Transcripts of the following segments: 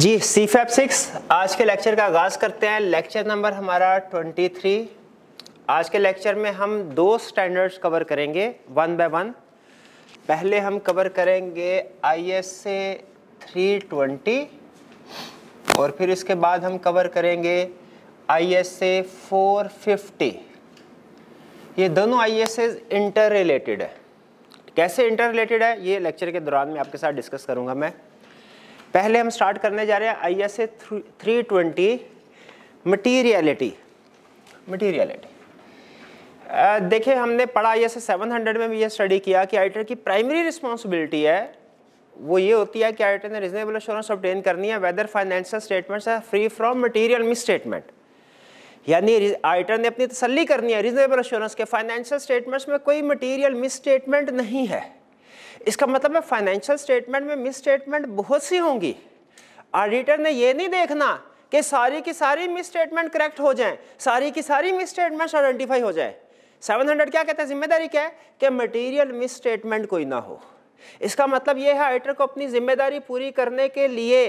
जी सी fap six आज के lecture का आगाज़ करते हैं लेक्चर नंबर हमारा ट्वेंटी थ्री आज के लेक्चर में हम दो स्टैंडर्ड्स कवर करेंगे वन बाय वन पहले हम कवर करेंगे I S A three twenty और फिर इसके बाद हम कवर करेंगे I S A four fifty ये दोनों I S as inter related है कैसे इंटर रिलेटेड है ये लेक्चर के दौरान मैं आपके साथ डिस्कस करूँगा मैं पहले हम स्टार्ट करने जा रहे हैं I S A three twenty materiality materiality देखिए हमने पढ़ा I S A seven hundred में भी ये स्टडी किया कि आइटर e की प्राइमरी रिस्पॉन्सिबिलिटी है वो ये होती है कि आइटर e ने रिजनेबल एश्योरेंस ऑब्टेन करनी है वेदर फाइनेंशियल स्टेटमेंट्स है free from material misstatement यानी आइटर e ने अपनी तसली करनी है रिजनेबल एश्योरेंस के फाइनेंशियल स्टेटमेंट्स में कोई मटीरियल मिस स्टेटमेंट नहीं है इसका मतलब है फाइनेंशियल स्टेटमेंट में मिस स्टेटमेंट बहुत सी होंगी ऑडिटर ने ये नहीं देखना कि सारी की सारी मिस स्टेटमेंट करेक्ट हो जाएं सारी की सारी मिस स्टेटमेंट्स आइडेंटिफाई हो जाए 700 क्या कहते हैं जिम्मेदारी क्या है कि मटेरियल मिस स्टेटमेंट कोई ना हो इसका मतलब यह है ऑडिटर को अपनी जिम्मेदारी पूरी करने के लिए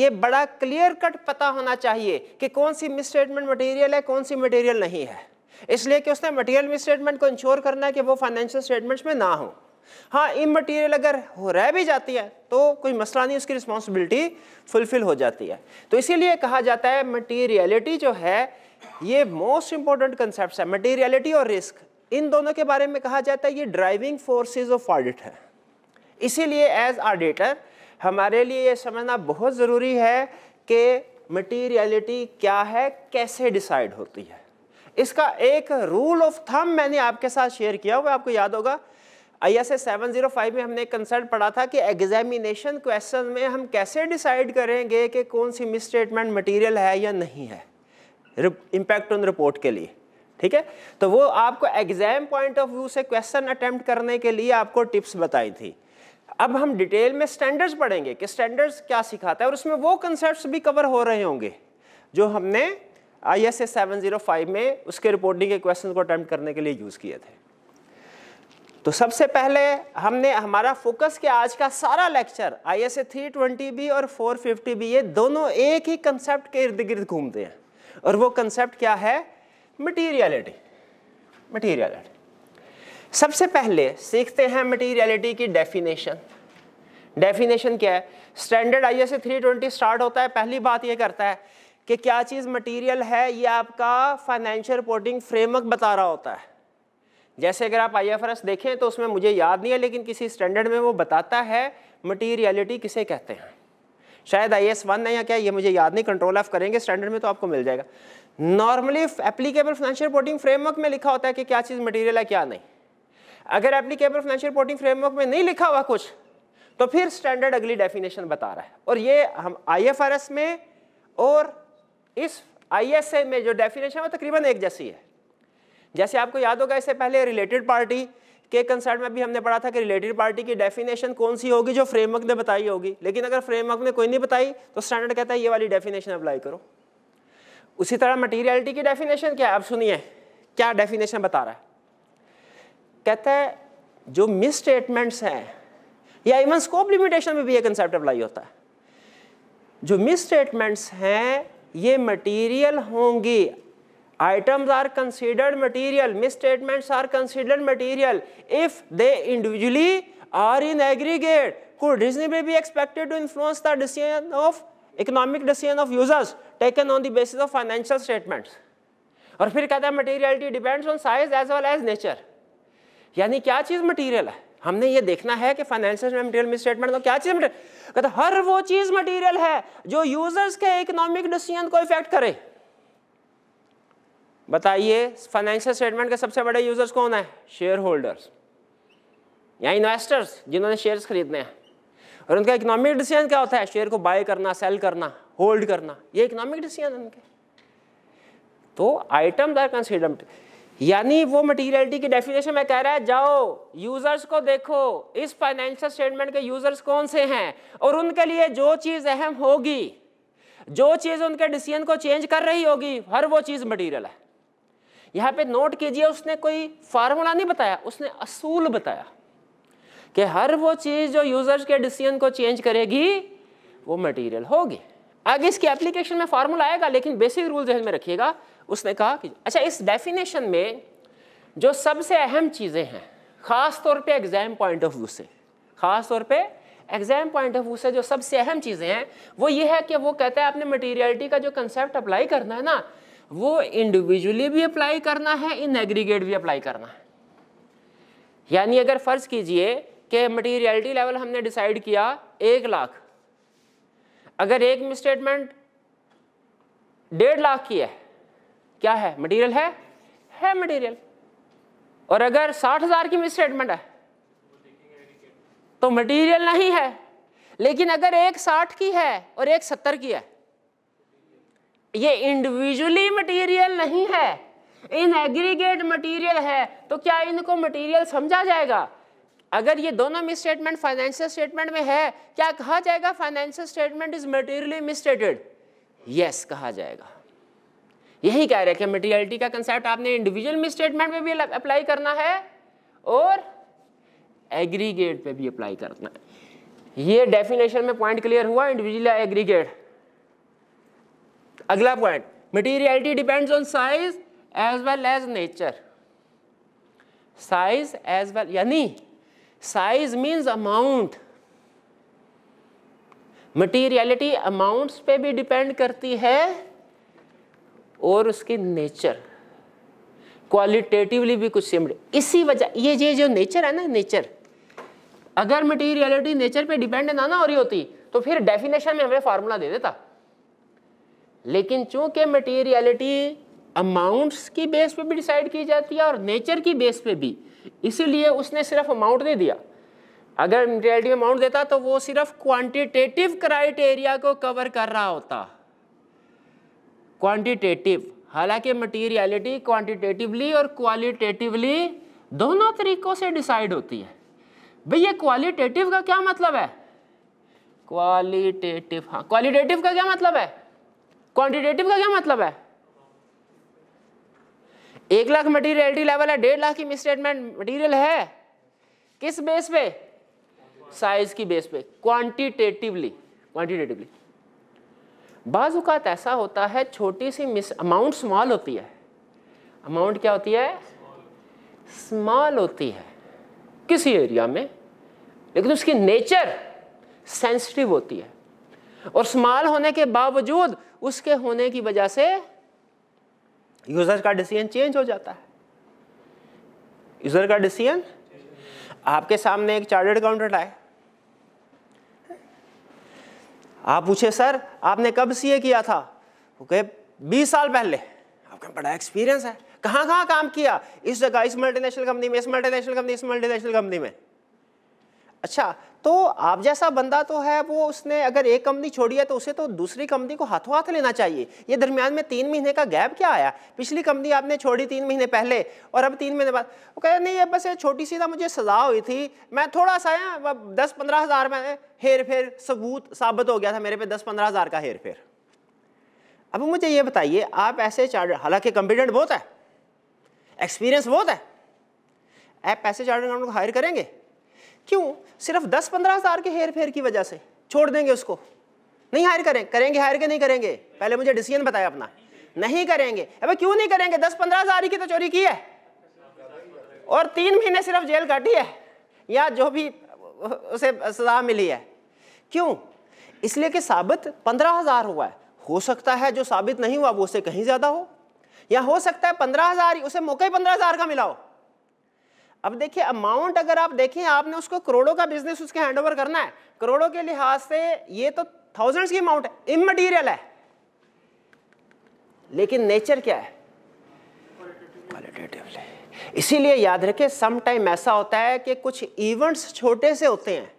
यह बड़ा क्लियर कट पता होना चाहिए कि कौन सी मिस स्टेटमेंट मटेरियल है कौन सी मटेरियल नहीं है इसलिए कि उसने मटेरियल मिस स्टेटमेंट को इंश्योर करना है कि वो फाइनेंशियल स्टेटमेंट्स में ना हो हाँ इमटीरियल अगर हो रह भी जाती है तो कोई मसला नहीं उसकी रिस्पॉन्सिबिलिटी फुलफिल हो जाती है तो इसीलिए कहा जाता है मटीरियलिटी जो है ये मोस्ट इंपॉर्टेंट कंसेप्ट है मटीरियलिटी और रिस्क इन दोनों के बारे में कहा जाता है ये ड्राइविंग फोर्सेज ऑफ ऑडिट है इसीलिए एज ऑडिटर हमारे लिए ये समझना बहुत ज़रूरी है कि मटीरियलिटी क्या है कैसे डिसाइड होती है इसका एक रूल ऑफ थम मैंने आपके साथ शेयर किया हुआ आपको याद होगा I S S seven zero five में हमने एक कंसर्ट पढ़ा था कि एग्जामिनेशन क्वेश्चन में हम कैसे डिसाइड करेंगे कि कौन सी मिस स्टेटमेंट मटीरियल है या नहीं है इम्पैक्ट ऑन रिपोर्ट के लिए ठीक है तो वो आपको एग्जाम पॉइंट ऑफ व्यू से क्वेश्चन अटैम्प्ट करने के लिए आपको टिप्स बताई थी अब हम डिटेल में स्टैंडर्ड्स पढ़ेंगे कि स्टैंडर्ड्स क्या सिखाता है और उसमें वो कंसेप्ट भी कवर हो रहे होंगे जो हमने I S S seven zero five में उसके रिपोर्टिंग के क्वेश्चन को अटैम्प्ट करने के लिए यूज़ किए थे तो सबसे पहले हमने हमारा फोकस किया आज का सारा lecture I S A three twenty भी और फोर फिफ्टी भी ये दोनों एक ही कंसेप्ट के इर्द गिर्द घूमते हैं और वो कंसेप्ट क्या है मटीरियलिटी मटीरियलिटी सबसे पहले सीखते हैं मटीरियलिटी की डेफिनेशन डेफिनेशन क्या है standard I S A three twenty start होता है पहली बात ये करता है कि क्या चीज़ मटीरियल है ये आपका फाइनेंशियल रिपोर्टिंग फ्रेमवर्क बता रहा होता है जैसे अगर आप आई देखें तो उसमें मुझे याद नहीं है लेकिन किसी स्टैंडर्ड में वो बताता है मटीरियलिटी किसे कहते हैं शायद आई एस वन है या क्या ये मुझे याद नहीं कंट्रोल ऑफ करेंगे स्टैंडर्ड में तो आपको मिल जाएगा normally applicable financial reporting framework में लिखा होता है कि क्या चीज़ मटीरियल है क्या नहीं अगर एप्लीकेबल फाइनेंशियल रिपोर्टिंग फ्रेमवर्क में नहीं लिखा हुआ कुछ तो फिर स्टैंडर्ड अगली डेफिनेशन बता रहा है और ये हम एस में और इस ए में जो डेफिनेशन है वो तकरीबन एक जैसी है जैसे आपको याद होगा इससे पहले रिलेटेड पार्टी के कंसर्ट में भी हमने पढ़ा था कि रिलेटेड पार्टी की डेफिनेशन कौन सी होगी जो फ्रेमवर्क ने बताई होगी लेकिन अगर फ्रेमवर्क ने कोई नहीं बताई तो स्टैंडर्ड कहता है ये वाली डेफिनेशन अप्लाई करो उसी तरह मटीरियलिटी की डेफिनेशन क्या आप सुनिए क्या डेफिनेशन बता रहा है कहता है जो मिस स्टेटमेंट्स हैं या इवन स्कोप लिमिटेशन में भी ये कंसेप्ट अप्लाई होता है जो मिस स्टेटमेंट्स हैं ये मटेरियल होंगी items are considered material misstatements are considered material if they individually or in aggregate could reasonably be expected to influence the decision of economic decision of users taken on the basis of financial statements और फिर कहता है materiality depends on size as well as nature यानी क्या चीज material है हमने ये देखना है कि फाइनेंशियल मटेरियल मिस स्टेटमेंट तो क्या चीज मटेरियल कहता हर वो चीज मटेरियल है जो यूजर्स के इकोनॉमिक डिसीजन को इफेक्ट करे बताइए फाइनेंशियल स्टेटमेंट के सबसे बड़े यूजर्स कौन है शेयर होल्डर्स या इन्वेस्टर्स जिन्होंने शेयर्स खरीदने हैं और उनका इकोनॉमिक डिसीजन क्या होता है शेयर को बाय करना सेल करना होल्ड करना ये इकोनॉमिक डिसीजन उनके तो आइटम आर कंसिडर्ड यानी वो मटीरियलिटी की डेफिनेशन में कह रहा है जाओ यूजर्स को देखो इस फाइनेंशियल स्टेटमेंट के यूजर्स कौन से हैं और उनके लिए जो चीज़ अहम होगी जो चीज़ उनके डिसीजन को चेंज कर रही होगी हर वो चीज़ मटीरियल है यहाँ पे नोट कीजिए उसने कोई फार्मूला नहीं बताया उसने असूल बताया कि हर वो चीज़ जो यूज़र्स के डिसीजन को चेंज करेगी वो मटेरियल होगी आगे इसकी एप्लीकेशन में फार्मूला आएगा लेकिन बेसिक रूल जहन में रखिएगा उसने कहा कि अच्छा इस डेफिनेशन में जो सबसे अहम चीज़ें हैं ख़ास तौर पे एग्ज़ाम पॉइंट ऑफ व्यू से ख़ास तौर पे एग्ज़ाम पॉइंट ऑफ व्यू से जो सबसे अहम चीज़ें हैं वो ये है कि वो कहता है आपने मटीरियलिटी का जो कंसेप्ट अप्लाई करना है ना वो इंडिविजुअली भी अप्लाई करना है इन एग्रीगेट भी अप्लाई करना है यानी अगर फ़र्ज़ कीजिए कि मटीरियलिटी लेवल हमने डिसाइड किया एक लाख अगर एक में स्टेटमेंट डेढ़ लाख की है क्या है मटेरियल है है मटेरियल और अगर साठ हज़ार की स्टेटमेंट है तो मटेरियल नहीं है लेकिन अगर एक साठ की है और एक सत्तर की है ये इंडिविजुअली मटेरियल नहीं है इन एग्रीगेट मटेरियल है तो क्या इनको मटेरियल समझा जाएगा अगर ये दोनों मिस स्टेटमेंट फाइनेंशियल स्टेटमेंट में है क्या कहा जाएगा financial statement is materially misstated yes कहा जाएगा यही कह रहे हैं कि मटेरियलिटी का कंसेप्ट आपने इंडिविजुअल मिस स्टेटमेंट में भी अप्लाई करना है और एग्रीगेट पे भी अप्लाई करना है ये डेफिनेशन में पॉइंट क्लियर हुआ इंडिविजुअल एग्रीगेट अगला point materiality depends on size as well as nature size as well यानी size means amount materiality amounts पे भी डिपेंड करती है और उसकी नेचर क्वालिटेटिवली भी कुछ सिमिलर इसी वजह ये ये जो नेचर है ना नेचर अगर मटीरियलिटी नेचर पे डिपेंड ना ना हो रही होती तो फिर डेफिनेशन में हमें फार्मूला दे देता लेकिन चूंकि मटेरियलिटी अमाउंट्स की बेस पे भी डिसाइड की जाती है और नेचर की बेस पे भी इसीलिए उसने सिर्फ अमाउंट नहीं दिया अगर मटेरियलिटी अमाउंट देता तो वो सिर्फ क्वांटिटेटिव क्राइटेरिया को कवर कर रहा होता क्वांटिटेटिव हालांकि मटेरियलिटी क्वांटिटेटिवली और क्वालिटेटिवली दोनों तरीकों से डिसाइड होती है भैया क्वालिटेटिव का क्या मतलब है क्वालिटेटिव हाँ क्वालिटेटिव का क्या मतलब है क्वांटिटेटिव का क्या मतलब है एक लाख मटीरियलिटी लेवल है डेढ़ लाख की मिसस्टेटमेंट मटीरियल है किस बेस पे साइज की बेस पे क्वांटिटेटिवली क्वांटिटेटिवली बाजूकात ऐसा होता है छोटी सी मिस अमाउंट स्मॉल होती है अमाउंट क्या होती है स्मॉल होती है किसी एरिया में लेकिन उसकी नेचर सेंसिटिव होती है और स्मॉल होने के बावजूद उसके होने की वजह से यूज़र का डिसीजन चेंज हो जाता है यूज़र का डिसीजन आपके सामने एक चार्टर्ड अकाउंटेंट आए आप पूछे सर आपने कब सीए किया था ओके बीस साल पहले आपका बड़ा एक्सपीरियंस है कहां कहां काम किया इस जगह इस मल्टीनेशनल कंपनी में इस मल्टीनेशनल कंपनी इस मल्टीनेशनल कंपनी में अच्छा तो आप जैसा बंदा तो है वो उसने अगर एक कंपनी छोड़ी है तो उसे तो दूसरी कंपनी को हाथों हाथ लेना चाहिए ये दरमियान में तीन महीने का गैप क्या आया पिछली कंपनी आपने छोड़ी तीन महीने पहले और अब तीन महीने बाद वो कह नहीं ये बस ये छोटी सी ना मुझे सजा हुई थी मैं थोड़ा सा है दस पंद्रह हज़ार में हेर फेर सबूत साबित हो गया था मेरे पे दस पंद्रह हज़ार का हेर फेर अब मुझे ये बताइए आप ऐसे चार्ट हालांकि कंपिटेंट बहुत है एक्सपीरियंस बहुत है आप ऐसे चार्ट अकाउंट को हायर करेंगे क्यों सिर्फ दस पंद्रह हज़ार के हेर फेर की वजह से छोड़ देंगे उसको नहीं हायर करें करेंगे हायर के नहीं करेंगे पहले मुझे डिसीजन बताया अपना नहीं करेंगे अब क्यों नहीं करेंगे दस पंद्रह हज़ार की तो चोरी की है और तीन महीने सिर्फ जेल काटी है या जो भी उसे सजा मिली है क्यों इसलिए कि साबित पंद्रह हज़ार हुआ है हो सकता है जो साबित नहीं हुआ वो उसे कहीं ज़्यादा हो या हो सकता है पंद्रह हज़ार उसे मौके ही पंद्रह हज़ार का मिला हो अब देखिए अमाउंट अगर आप देखें आपने उसको करोड़ों का बिजनेस उसके हैंडओवर करना है करोड़ों के लिहाज से ये तो थाउजेंड्स की अमाउंट है इमटीरियल है लेकिन नेचर क्या है क्वालिटेटिवली इसीलिए याद रखें टाइम ऐसा होता है कि कुछ इवेंट्स छोटे से होते हैं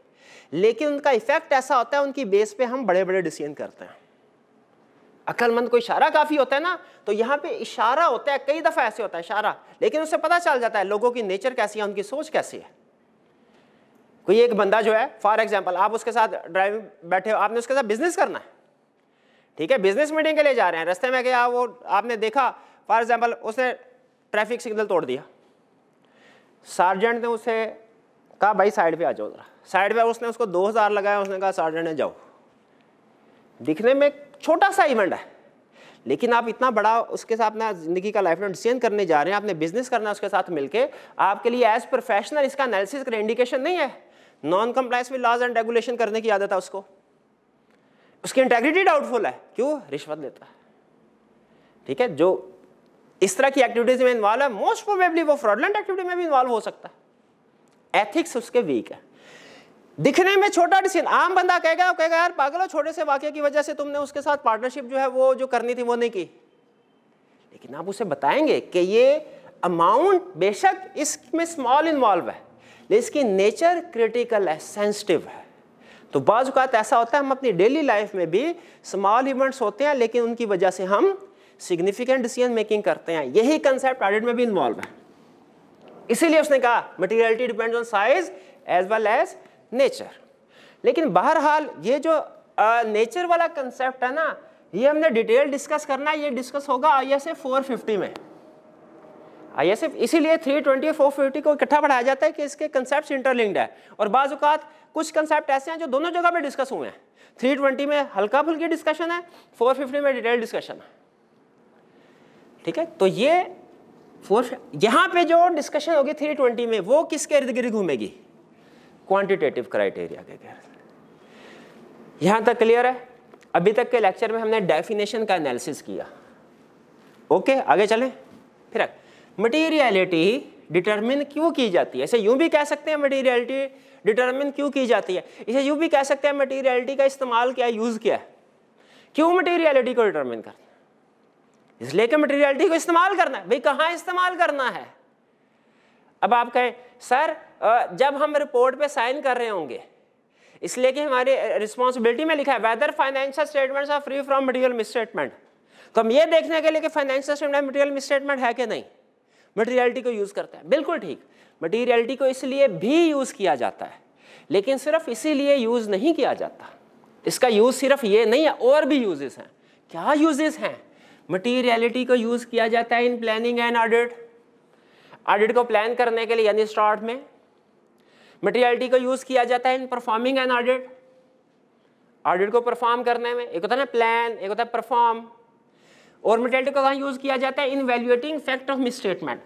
लेकिन उनका इफेक्ट ऐसा होता है उनकी बेस पे हम बड़े बड़े डिसीजन करते हैं अक्लमंद को इशारा काफ़ी होता है ना तो यहाँ पे इशारा होता है कई दफ़ा ऐसे होता है इशारा लेकिन उससे पता चल जाता है लोगों की नेचर कैसी है उनकी सोच कैसी है कोई एक बंदा जो है फॉर एग्जाम्पल आप उसके साथ ड्राइविंग बैठे हो आपने उसके साथ बिजनेस करना है ठीक है बिजनेस मीटिंग के लिए जा रहे हैं रास्ते में गया वो आपने देखा फॉर एग्जाम्पल उसने ट्रैफिक सिग्नल तोड़ दिया सार्जेंट ने उसे कहा भाई साइड पे आ जाओ साइड पे उसने उसको 2000 लगाया उसने कहा सार्जेंट ने जाओ दिखने में छोटा सा इवेंट है लेकिन आप इतना बड़ा उसके साथ ना जिंदगी का लाइफ में डिसीजन करने जा रहे हैं आपने बिजनेस करना है उसके साथ मिलके आपके लिए एज प्रोफेशनल इसका एनालिसिस का इंडिकेशन नहीं है non compliance with laws and regulation करने की आदत है उसको उसकी इंटेग्रिटी डाउटफुल है क्यों रिश्वत लेता है ठीक है जो इस तरह की एक्टिविटीज में इन्वॉल्व है मोस्ट प्रोबेबली वो फ्रॉडलेंट एक्टिविटी में भी इन्वॉल्व हो सकता है एथिक्स उसके वीक है दिखने में छोटा डिसीजन आम बंदा कहेगा कहेगा यार पागलो छोटे से वाक्य की वजह से तुमने उसके साथ पार्टनरशिप जो है वो जो करनी थी वो नहीं की लेकिन आप उसे बताएंगे कि ये अमाउंट बेशक इसमें स्मॉल इन्वॉल्व है लेकिन इसकी नेचर क्रिटिकल है सेंसिटिव है तो बाजुकात ऐसा होता है हम अपनी डेली लाइफ में भी स्मॉल इवेंट्स होते हैं लेकिन उनकी वजह से हम सिग्निफिकेंट डिसीजन मेकिंग करते हैं यही कंसेप्ट ऑडिट में भी इन्वॉल्व है इसीलिए उसने कहा materiality depends on size as well as nature लेकिन बहरहाल ये जो नेचर वाला कंसेप्ट है ना ये हमने डिटेल डिस्कस करना है ये डिस्कस होगा I S F four fifty में आई एस एफ इसीलिए थ्री ट्वेंटी फोर फिफ्टी को इकट्ठा पढ़ाया जाता है कि इसके कंसेप्ट इंटरलिंक्ड है और बाज़ात कुछ कंसेप्ट ऐसे हैं जो दोनों जगह पे डिस्कस हुए हैं थ्री ट्वेंटी में हल्का फुल्की डिस्कशन है फोर फिफ्टी में डिटेल डिस्कशन है ठीक है तो ये फोर यहाँ पे जो डिस्कशन होगी थ्री ट्वेंटी में वो किसके इर्द गिर्द घूमेगी क्वांटिटेटिव क्राइटेरिया के गैर यहां तक क्लियर है अभी तक के लेक्चर में हमने डेफिनेशन का एनालिसिस किया ओके आगे चलें फिर मटीरियलिटी डिटरमिन क्यों की जाती है इसे यूं भी कह सकते हैं मटीरियलिटी डिटरमिन क्यों की जाती है इसे यूं भी कह सकते हैं मटीरियलिटी का इस्तेमाल क्या है यूज़ क्या है क्यों मटीरियलिटी को डिटरमिन करना इसलिए कि मटीरियलिटी को इस्तेमाल करना है भाई कहाँ इस्तेमाल करना है अब आप कहें सर जब हम रिपोर्ट पे साइन कर रहे होंगे इसलिए कि हमारी रिस्पॉन्सिबिलिटी में लिखा है whether financial statements are free from material misstatement तो हम ये देखने के लिए कि फाइनेंशियल स्टेटमेंट मटेरियल मिसस्टेटमेंट है कि नहीं मटेरियलिटी को यूज़ करता है बिल्कुल ठीक मटीरियलिटी को इसलिए भी यूज़ किया जाता है लेकिन सिर्फ इसीलिए यूज़ नहीं किया जाता इसका यूज़ सिर्फ ये नहीं है और भी यूजेस हैं क्या यूजेस हैं मटीरियलिटी को यूज़ किया जाता है in planning and audit audit को प्लान करने के लिए यानी स्टार्ट में मटेरियलिटी को यूज किया जाता है in performing an audit audit को परफॉर्म करने में एक होता है ना प्लान एक होता है परफॉर्म और मटेरियलिटी को कहा यूज किया जाता है in valuating fact of misstatement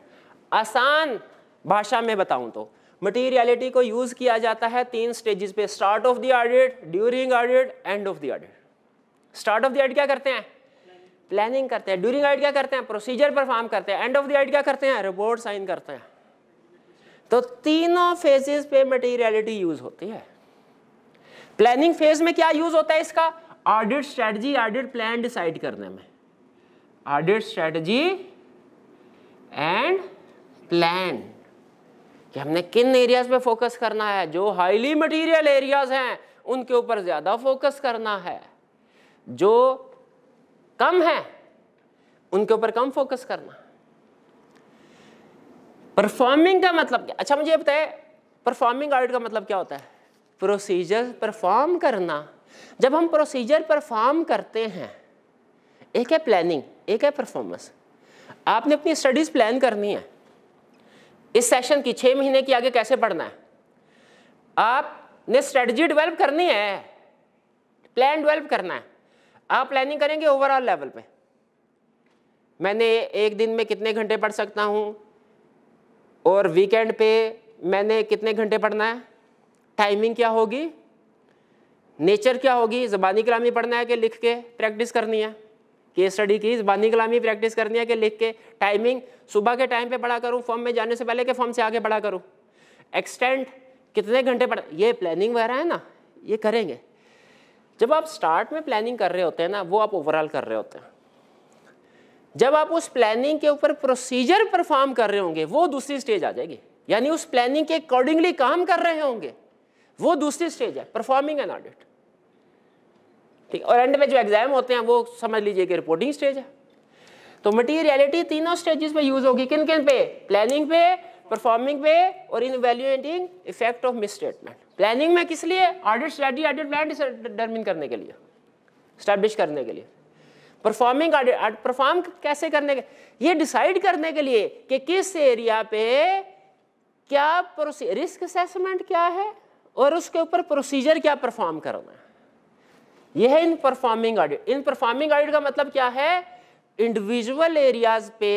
आसान भाषा में बताऊं तो मटेरियलिटी को यूज किया जाता है तीन स्टेजेस पे start of the audit during audit end of the audit start of the audit क्या करते हैं प्लानिंग करते हैं ड्यूरिंग आइट क्या करते हैं प्रोसीजर परफॉर्म करते हैं एंड ऑफ द आइट क्या करते हैं रिपोर्ट साइन करते हैं तो तीनों फेजेस पे मटेरियलिटी यूज होती है प्लानिंग फेज में क्या यूज होता है इसका audit strategy audit plan decide करने में ऑडिट स्ट्रेटजी एंड प्लान कि हमने किन एरियाज पे फोकस करना है जो हाईली मटेरियल एरियाज हैं उनके ऊपर ज़्यादा फोकस करना है जो कम है उनके ऊपर कम फोकस करना परफॉर्मिंग का मतलब क्या अच्छा मुझे बताए परफॉर्मिंग ऑडिट का मतलब क्या होता है प्रोसीजर परफॉर्म करना जब हम प्रोसीजर परफॉर्म करते हैं एक है प्लानिंग एक है परफॉर्मेंस आपने अपनी स्टडीज़ प्लान करनी है इस सेशन की छह महीने की आगे कैसे पढ़ना है आपने स्ट्रेटजी डेवलप करनी है प्लान डेवलप करना है आप प्लानिंग करेंगे ओवरऑल लेवल पे मैंने एक दिन में कितने घंटे पढ़ सकता हूँ और वीकेंड पे मैंने कितने घंटे पढ़ना है टाइमिंग क्या होगी नेचर क्या होगी ज़बानी कलामी पढ़ना है कि लिख के प्रैक्टिस करनी है केस स्टडी की ज़बानी कलामी प्रैक्टिस करनी है कि लिख के टाइमिंग सुबह के टाइम पे पढ़ा करूँ फॉर्म में जाने से पहले के फॉर्म से आगे पढ़ा करूँ एक्सटेंट कितने घंटे पढ़ ये प्लानिंग वगैरह है ना ये करेंगे जब आप स्टार्ट में प्लानिंग कर रहे होते हैं ना वो आप ओवरऑल कर रहे होते हैं जब आप उस प्लानिंग के ऊपर प्रोसीजर परफॉर्म कर रहे होंगे वो दूसरी स्टेज आ जाएगी यानी उस प्लानिंग के अकॉर्डिंगली काम कर रहे होंगे वो दूसरी स्टेज है परफॉर्मिंग एन ऑडिट ठीक और एंड में जो एग्जाम होते हैं वो समझ लीजिए कि रिपोर्टिंग स्टेज है तो मटीरियलिटी तीनों स्टेजेस पे यूज होगी किन किन पे प्लानिंग पे परफॉर्मिंग पे और in evaluating effect of misstatement planning में किस लिए audit strategy audit plan determine करने के लिए स्टैब्लिश करने के लिए परफॉर्मिंग ऑडिट परफॉर्म कैसे करने के ये डिसाइड करने के लिए कि किस एरिया पे क्या रिस्क असेसमेंट क्या है और उसके ऊपर प्रोसीजर क्या परफॉर्म करना है यह है in performing audit in performing audit का मतलब क्या है इंडिविजुअल एरियाज पे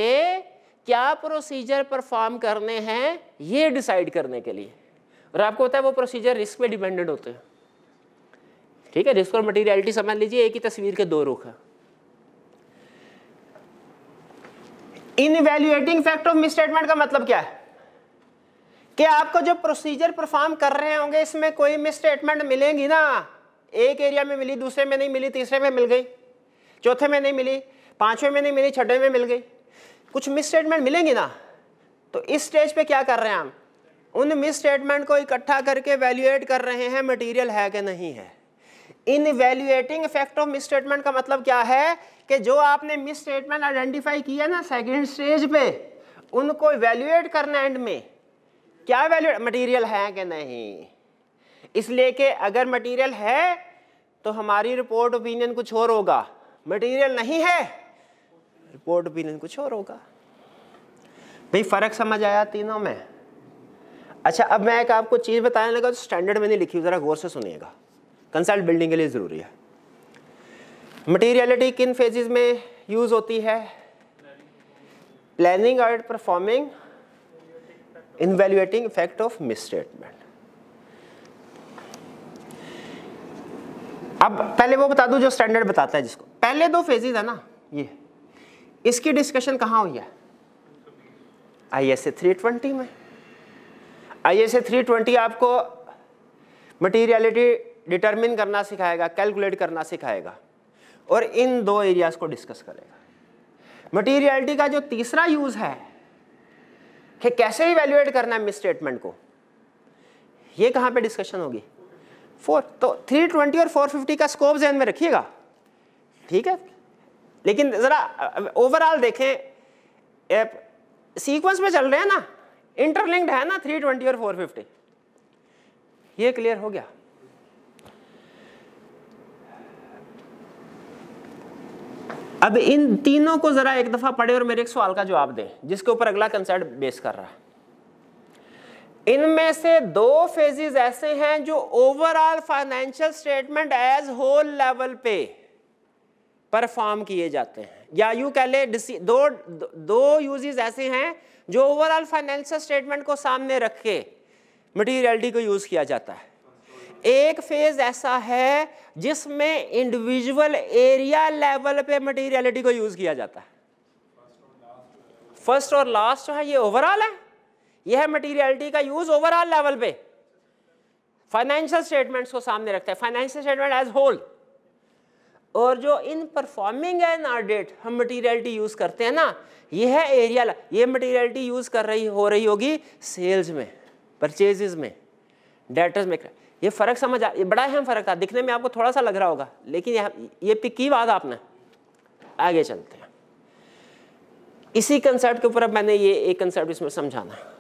क्या प्रोसीजर परफॉर्म करने हैं ये डिसाइड करने के लिए और आपको होता है वो प्रोसीजर रिस्क पे डिपेंडेंट होते हैं ठीक है रिस्क और मटेरियलिटी समझ लीजिए एक ही तस्वीर के दो रुख है in evaluating effect of misstatement का मतलब क्या है कि आपको जो प्रोसीजर परफॉर्म कर रहे होंगे इसमें कोई मिसस्टेटमेंट मिलेंगी ना एक एरिया में मिली दूसरे में नहीं मिली तीसरे में मिल गई चौथे में नहीं मिली पांचवें में नहीं मिली छठे में मिल गई कुछ मिसस्टेटमेंट मिलेंगी ना तो इस स्टेज पे क्या कर रहे हैं हम उन मिस स्टेटमेंट को इकट्ठा करके वैल्यूएट कर रहे हैं मटेरियल है कि नहीं है in evaluating effect of misstatement का मतलब क्या है कि जो आपने मिस स्टेटमेंट आइडेंटिफाई किया ना सेकेंड स्टेज पे उनको वैल्यूएट करना एंड में क्या वैल्यू मटीरियल है कि नहीं इसलिए कि अगर मटीरियल है तो हमारी रिपोर्ट ओपिनियन कुछ और होगा मटीरियल नहीं है रिपोर्ट ओपिनियन कुछ और होगा भाई फर्क समझ आया तीनों में अच्छा अब मैं एक आपको चीज़ बताने लगा तो स्टैंडर्ड मैंने लिखी ज़रा गौर से सुनिएगा कंसल्ट बिल्डिंग के लिए ज़रूरी है मटीरियलिटी किन फेजेस में यूज़ होती है प्लानिंग और performing in evaluating effect of misstatement अब पहले वो बता दूं जो स्टैंडर्ड बताता है जिसको पहले दो फेजेस है ना ये इसकी डिस्कशन कहाँ हुई है I S A three twenty में आई एस थ्री ट्वेंटी आपको मटीरियलिटी डिटरमिन करना सिखाएगा कैलकुलेट करना सिखाएगा और इन दो एरियाज को डिस्कस करेगा मटीरियलिटी का जो तीसरा यूज है कि कैसे इवेल्युएट करना है मिस स्टेटमेंट को ये कहाँ पे डिस्कशन होगी फोर तो 320 और 450 का स्कोप जहन में रखिएगा ठीक है लेकिन ज़रा ओवरऑल देखें सीक्वेंस में चल रहे हैं ना इंटरलिंक्ड है ना 320 और 450 ये क्लियर हो गया अब इन तीनों को जरा एक दफा पढ़े और मेरे एक सवाल का जवाब दें जिसके ऊपर अगला कंसेप्ट बेस कर रहा है इनमें से दो फेजेस ऐसे हैं जो overall financial statement as whole level पे परफॉर्म किए जाते हैं या यू कह ले दो दो यूजेस ऐसे हैं जो ओवरऑल फाइनेंशियल स्टेटमेंट को सामने रख के मटीरियलिटी को यूज़ किया जाता है एक फेज ऐसा है जिसमें इंडिविजुअल एरिया लेवल पे मटेरियलिटी को यूज किया जाता है फर्स्ट और लास्ट जो है ये ओवरऑल है यह मटेरियलिटी का यूज ओवरऑल लेवल पे फाइनेंशियल स्टेटमेंट्स को सामने रखता है फाइनेंशियल स्टेटमेंट एज होल और जो इन परफॉर्मिंग एन डेट हम मटेरियलिटी यूज करते हैं ना ये है एरिया ये मटेरियलिटी यूज़ कर रही हो रही होगी सेल्स में परचेजेज में डेटर्स में ये फ़र्क समझ आ बड़ा अहम फ़र्क था दिखने में आपको थोड़ा सा लग रहा होगा लेकिन यह, ये पिक की बात आपने आगे चलते हैं इसी कंसेप्ट के ऊपर अब मैंने ये एक कंसेप्ट इसमें समझाना है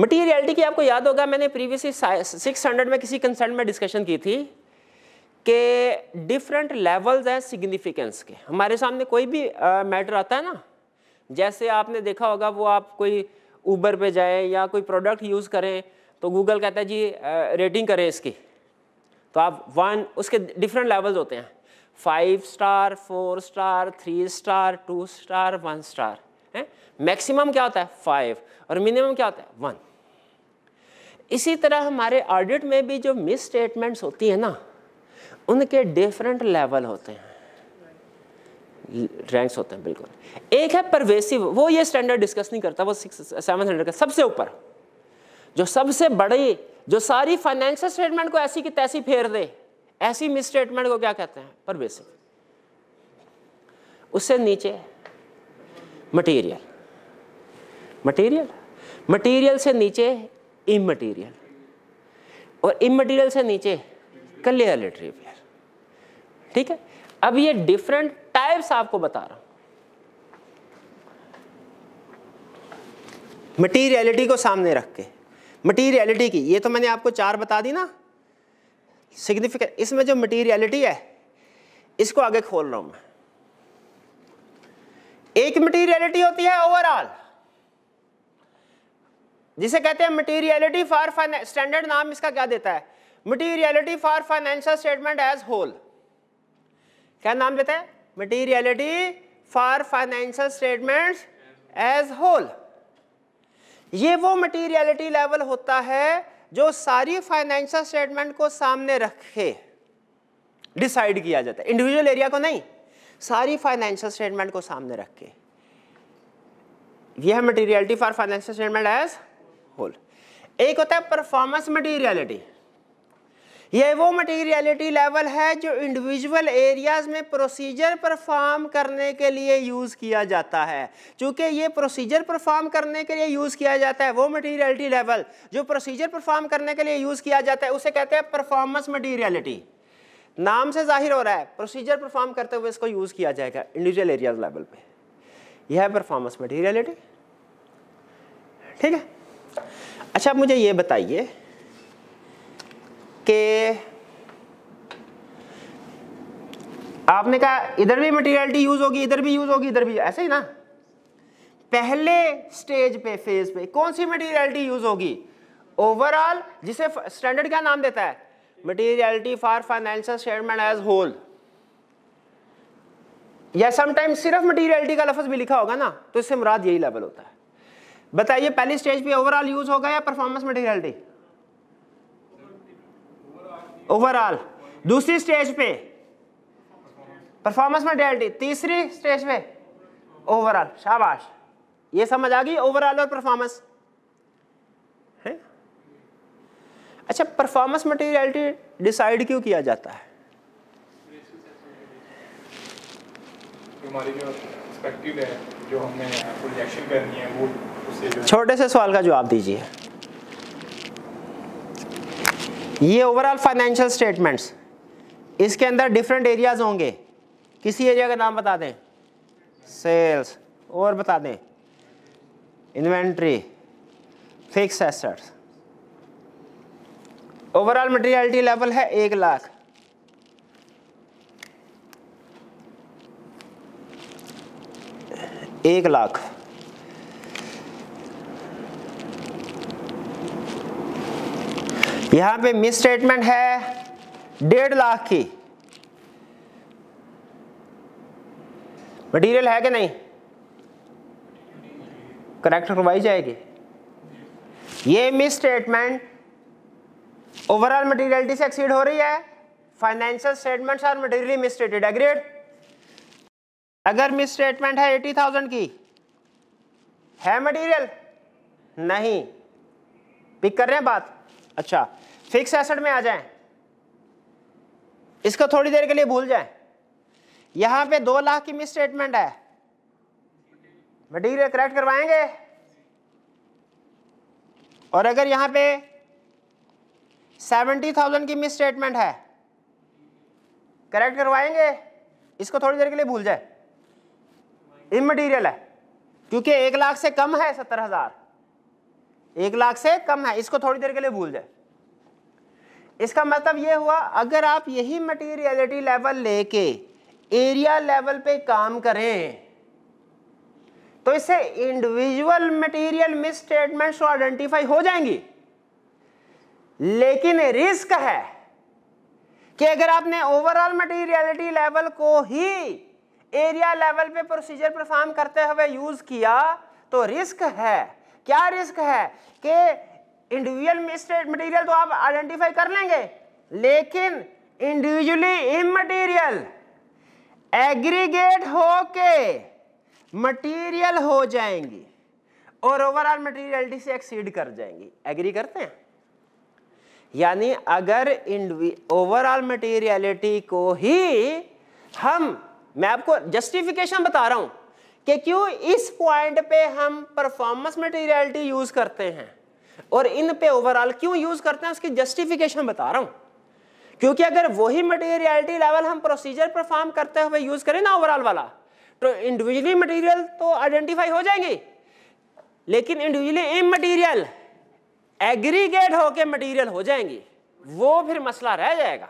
मटीरियलिटी की आपको याद होगा मैंने प्रीवियसली सिक्स हंड्रेड में किसी कंसेप्ट में डिस्कशन की थी कि डिफरेंट लेवल्स है सिग्निफिकेंस के हमारे सामने कोई भी मैटर आता है ना जैसे आपने देखा होगा वो आप कोई ऊबर पे जाए या कोई प्रोडक्ट यूज़ करें तो गूगल कहता है जी रेटिंग करें इसकी तो आप वन उसके डिफरेंट लेवल्स होते हैं five star four star three star two star one star है मैक्सिमम क्या होता है फाइव और मिनिमम क्या होता है वन इसी तरह हमारे ऑडिट में भी जो मिस स्टेटमेंट्स होती हैं ना उनके डिफरेंट लेवल होते हैं रैंक्स होते हैं बिल्कुल एक है परवेसिव वो ये स्टैंडर्ड डिस्कस नहीं करता वो सिक्स सेवन हंड्रेड का सबसे ऊपर जो सबसे बड़ी जो सारी फाइनेंशियल स्टेटमेंट को ऐसी की तैसी फेर दे ऐसी मिस स्टेटमेंट को क्या कहते हैं परवेसिव उससे नीचे मटेरियल मटेरियल मटेरियल से नीचे इमटेरियल और इमटेरियल से नीचे लिटरी ठीक है अब ये डिफरेंट टाइप्स आपको बता रहा हूं मटीरियलिटी को सामने रख के मटीरियलिटी की ये तो मैंने आपको चार बता दी ना सिग्निफिकेंट इसमें जो मटीरियलिटी है इसको आगे खोल रहा हूं मैं एक मटीरियलिटी होती है ओवरऑल जिसे कहते हैं मटीरियलिटी फॉर स्टैंडर्ड नाम इसका क्या देता है materiality for financial statement as whole क्या नाम लेते हैं materiality for financial statements as whole ये वो मटीरियलिटी लेवल होता है जो सारी फाइनेंशियल स्टेटमेंट को सामने रखे डिसाइड किया जाता है इंडिविजुअल एरिया को नहीं सारी फाइनेंशियल स्टेटमेंट को सामने रख के यह materiality for financial statement as whole एक होता है परफॉर्मेंस मटीरियलिटी यह वो मटेरियलिटी लेवल है जो इंडिविजुअल एरियाज़ में प्रोसीजर परफॉर्म करने के लिए यूज़ किया जाता है क्योंकि ये प्रोसीजर परफॉर्म करने के लिए यूज़ किया जाता है वो मटेरियलिटी लेवल जो प्रोसीजर परफॉर्म करने के लिए यूज़ किया जाता है उसे कहते हैं परफॉर्मेंस मटीरियलिटी नाम से जाहिर हो रहा है प्रोसीजर परफॉर्म करते हुए इसको यूज़ किया जाएगा इंडिविजुअल एरियाज लेवल पे यह है परफॉर्मेंस मटीरियलिटी ठीक है अच्छा मुझे ये बताइए के आपने कहा इधर भी मटेरियलिटी यूज होगी इधर भी यूज होगी इधर भी ऐसे ही ना पहले स्टेज पे फेज पे कौन सी मटेरियलिटी यूज होगी ओवरऑल जिसे स्टैंडर्ड क्या नाम देता है materiality for financial statement as whole या समटाइम सिर्फ मटेरियलिटी का लफज भी लिखा होगा ना तो इससे मुराद यही लेवल होता है बताइए पहली स्टेज पे ओवरऑल यूज होगा या परफॉर्मेंस मटेरियलिटी ओवरऑल दूसरी स्टेज पे परफॉर्मेंस मोडेलिटी तीसरी स्टेज पे ओवरऑल शाबाश ये समझ आ गई ओवरऑल और परफॉर्मेंस अच्छा परफॉर्मेंस मटेरियलिटी डिसाइड क्यों किया जाता है छोटे से सवाल का जवाब दीजिए ये ओवरऑल फाइनेंशियल स्टेटमेंट्स इसके अंदर डिफरेंट एरियाज होंगे किसी एरिया का नाम बता दें सेल्स और बता दें inventory fix assets overall materiality level है एक लाख एक लाख यहां पे मिस स्टेटमेंट है डेढ़ लाख की मटेरियल है कि नहीं करेक्ट करवाई जाएगी ये मिस स्टेटमेंट ओवरऑल मटेरियलिटी से एक्सीड हो रही है financial statements are materially stated agreed अगर मिस स्टेटमेंट है एटी थाउजेंड की है मटेरियल नहीं पिक कर रहे हैं बात अच्छा फिक्स एसेट में आ जाएं इसको थोड़ी देर के लिए भूल जाएं यहां पे दो लाख की मिस स्टेटमेंट है मटीरियल करेक्ट करवाएंगे और अगर यहां पे सेवेंटी थाउजेंड की मिस स्टेटमेंट है करेक्ट करवाएंगे इसको थोड़ी देर के लिए भूल जाए इमटीरियल है क्योंकि एक लाख से कम है सत्तर हज़ार एक लाख से कम है इसको थोड़ी देर के लिए भूल जाए इसका मतलब यह हुआ अगर आप यही मटीरियलिटी लेवल लेके एरिया लेवल पे काम करें तो इससे individual material misstatement identify हो जाएंगी लेकिन रिस्क है कि अगर आपने ओवरऑल मटेरियलिटी लेवल को ही एरिया लेवल पे प्रोसीजर परफॉर्म करते हुए यूज किया तो रिस्क है क्या रिस्क है कि इंडिविजुअल मटेरियल तो आप आइडेंटिफाई कर लेंगे लेकिन इंडिविजुअली इमटेरियल एग्रीगेट होके मटीरियल हो जाएंगी और ओवरऑल मटीरियलिटी से एक्सीड कर जाएंगी एग्री करते हैं यानी अगर ओवरऑल मटेरियलिटी को ही हम मैं आपको जस्टिफिकेशन बता रहा हूं कि क्यों इस पॉइंट पे हम परफॉर्मेंस मटेरियलिटी यूज करते हैं और इन पे ओवरऑल क्यों यूज करते हैं उसकी जस्टिफिकेशन बता रहा हूं क्योंकि अगर वही मटेरियलिटी लेवल हम प्रोसीजर परफॉर्म करते हुए यूज करें ना ओवरऑल वाला तो इंडिविजुअली मटेरियल तो आइडेंटिफाई हो जाएंगे लेकिन इंडिविजुअली इन मटीरियल एग्रीगेट होके मटेरियल हो जाएंगी वो फिर मसला रह जाएगा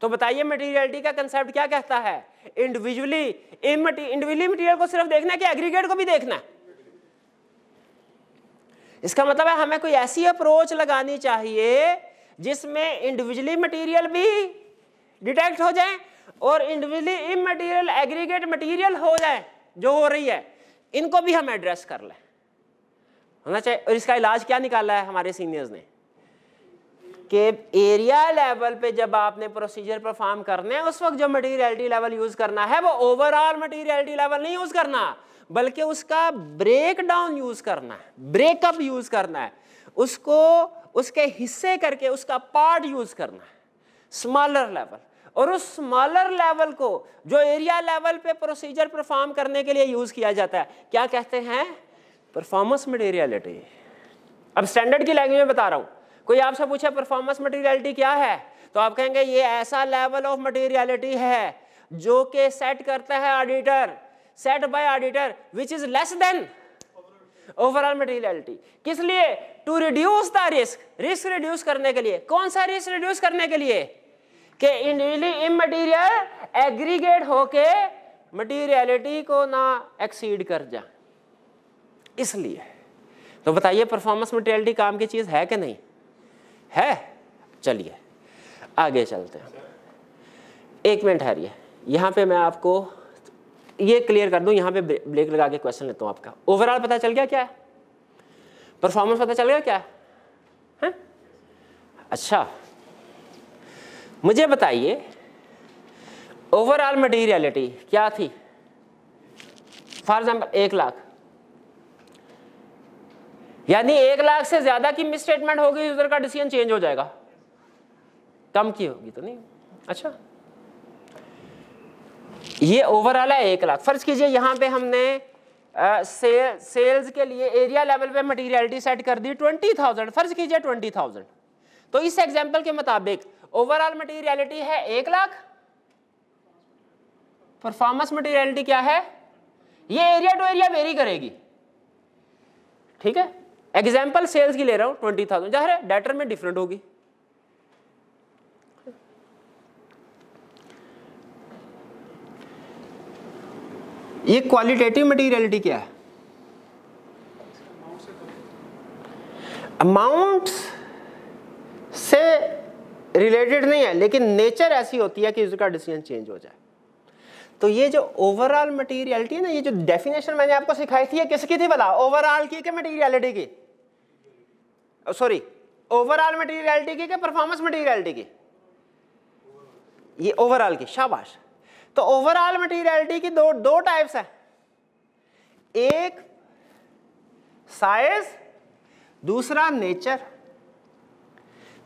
तो बताइए मटेरियलिटी का कंसेप्ट क्या कहता है इंडिविजुअली इंडिविजुअली मटीरियल को सिर्फ देखना है कि एग्रीगेट को भी देखना है इसका मतलब है हमें कोई ऐसी अप्रोच लगानी चाहिए जिसमें इंडिविजुअली मटीरियल भी डिटेक्ट हो जाए और इंडिविजुअली इमटेरियल एग्रीगेट मटीरियल हो जाए जो हो रही है इनको भी हम एड्रेस कर लें होना चाहिए और इसका इलाज क्या निकाला है हमारे सीनियर्स ने कि एरिया लेवल पे जब आपने प्रोसीजर परफॉर्म करना है उस वक्त जो मटीरियलिटी लेवल यूज़ करना है वो ओवरऑल मटीरियलिटी लेवल नहीं यूज़ करना बल्कि उसका ब्रेक डाउन यूज़ करना है ब्रेकअप यूज़ करना है उसको उसके हिस्से करके उसका पार्ट यूज़ करना है स्मॉलर लेवल और उस स्मॉलर लेवल को जो एरिया लेवल पे प्रोसीजर परफॉर्म करने के लिए यूज़ किया जाता है क्या कहते हैं परफॉर्मेंस मटेरियलिटी अब स्टैंडर्ड की लैंग्वेज में बता रहा हूं कोई आपसे पूछे परफॉर्मेंस मटेरियलिटी क्या है तो आप कहेंगे ये ऐसा लेवल ऑफ मटेरियलिटी है जो कि सेट करता है auditor set by auditor which is less than overall materiality किस लिए to reduce the risk risk reduce करने के लिए कौन सा रिस्क रिड्यूस करने के लिए कि इंडिविजुअली इमटेरियल एग्रीगेट होके मटेरियलिटी को ना एक्सीड कर जा इसलिए तो बताइए परफॉर्मेंस मटेरियलिटी काम की चीज है कि नहीं है चलिए आगे चलते हैं एक मिनट है यहाँ पे मैं आपको ये क्लियर कर दूँ यहाँ पे ब्रेक लगा के क्वेश्चन लेता हूँ आपका ओवरऑल पता चल गया क्या है परफॉर्मेंस पता चल गया क्या है अच्छा मुझे बताइए ओवरऑल मटीरियलिटी क्या थी फॉर एग्जाम्पल एक लाख यानी एक लाख से ज़्यादा की मिस स्टेटमेंट होगी यूज़र का डिसीजन चेंज हो जाएगा कम की होगी तो नहीं अच्छा ये ओवरऑल है एक लाख फर्ज कीजिए यहां पे हमने सेल्स के लिए एरिया लेवल पे मटेरियलिटी सेट कर दी ट्वेंटी थाउजेंड फर्ज कीजिए ट्वेंटी थाउजेंड तो इस एग्जाम्पल के मुताबिक ओवरऑल मटेरियलिटी है एक लाख परफॉर्मेंस मटेरियलिटी क्या है ये एरिया टू एरिया वेरी करेगी ठीक है एग्जाम्पल सेल्स की ले रहा हूं ट्वेंटी थाउजेंड जाहिर है डेटर में डिफरेंट होगी ये क्वालिटेटिव मटेरियलिटी क्या है अमाउंट से रिलेटेड नहीं है लेकिन नेचर ऐसी होती है कि उसका डिसीजन चेंज हो जाए तो ये जो ओवरऑल मटेरियलिटी है ना ये जो डेफिनेशन मैंने आपको सिखाई थी ये किसकी थी बता ओवरऑल की क्या मटेरियलिटी की सॉरी ओवरऑल मटेरियलिटी की क्या परफॉर्मेंस मटेरियलिटी की ये ओवरऑल की शाबाश तो ओवरऑल मटेरियलिटी की दो दो टाइप्स है एक साइज दूसरा नेचर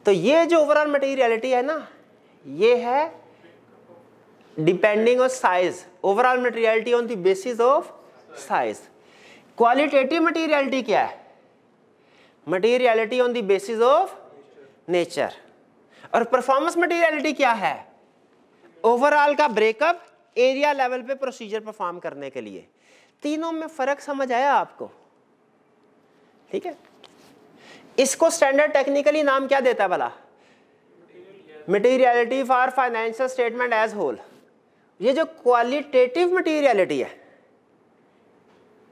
तो ये जो ओवरऑल मटेरियलिटी है ना ये है depending on size overall materiality on the basis of size qualitative materiality क्या है materiality on the basis of nature और परफॉर्मेंस मटीरियलिटी क्या है ओवरऑल का ब्रेकअप एरिया लेवल पे प्रोसीजर परफॉर्म करने के लिए तीनों में फर्क समझ आया आपको ठीक है इसको स्टैंडर्ड टेक्निकली नाम क्या देता है भला materiality for financial statement as whole ये जो क्वालिटेटिव मटीरियलिटी है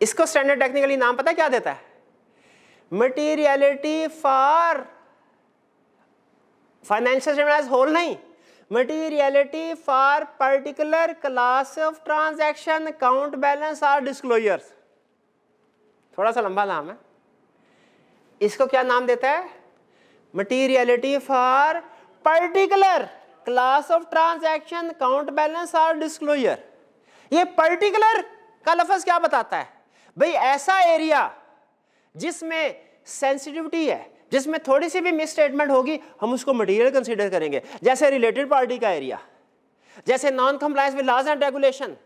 इसको स्टैंडर्ड टेक्निकली नाम पता क्या देता है materiality for financial statement as whole नहीं materiality for particular class of transaction account balance और डिस्क्लोजर्स थोड़ा सा लंबा नाम है इसको क्या नाम देता है materiality for particular class of transaction account balance और डिस्क्लोजर ये पर्टिकुलर का लफज क्या बताता है भाई ऐसा एरिया जिसमें सेंसिटिविटी है जिसमें थोड़ी सी भी मिसस्टेटमेंट होगी हम उसको मटेरियल कंसिडर करेंगे जैसे रिलेटेड पार्टी का एरिया जैसे non compliance with laws and regulation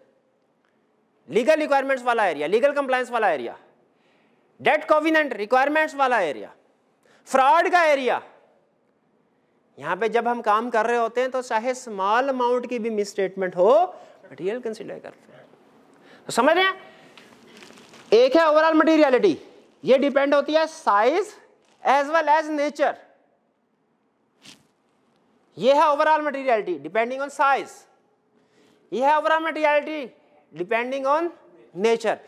legal requirements वाला एरिया लीगल कंप्लायंस वाला एरिया डेट कोविनेंट रिक्वायरमेंट्स वाला एरिया फ्रॉड का एरिया यहां पे जब हम काम कर रहे होते हैं तो चाहे स्मॉल अमाउंट की भी मिसस्टेटमेंट हो मटेरियल कंसिडर करते हैं तो समझ रहे हैं एक है ओवरऑल मटेरियलिटी ये डिपेंड होती है size as well as nature ये है overall materiality depending on size ये है overall materiality depending on nature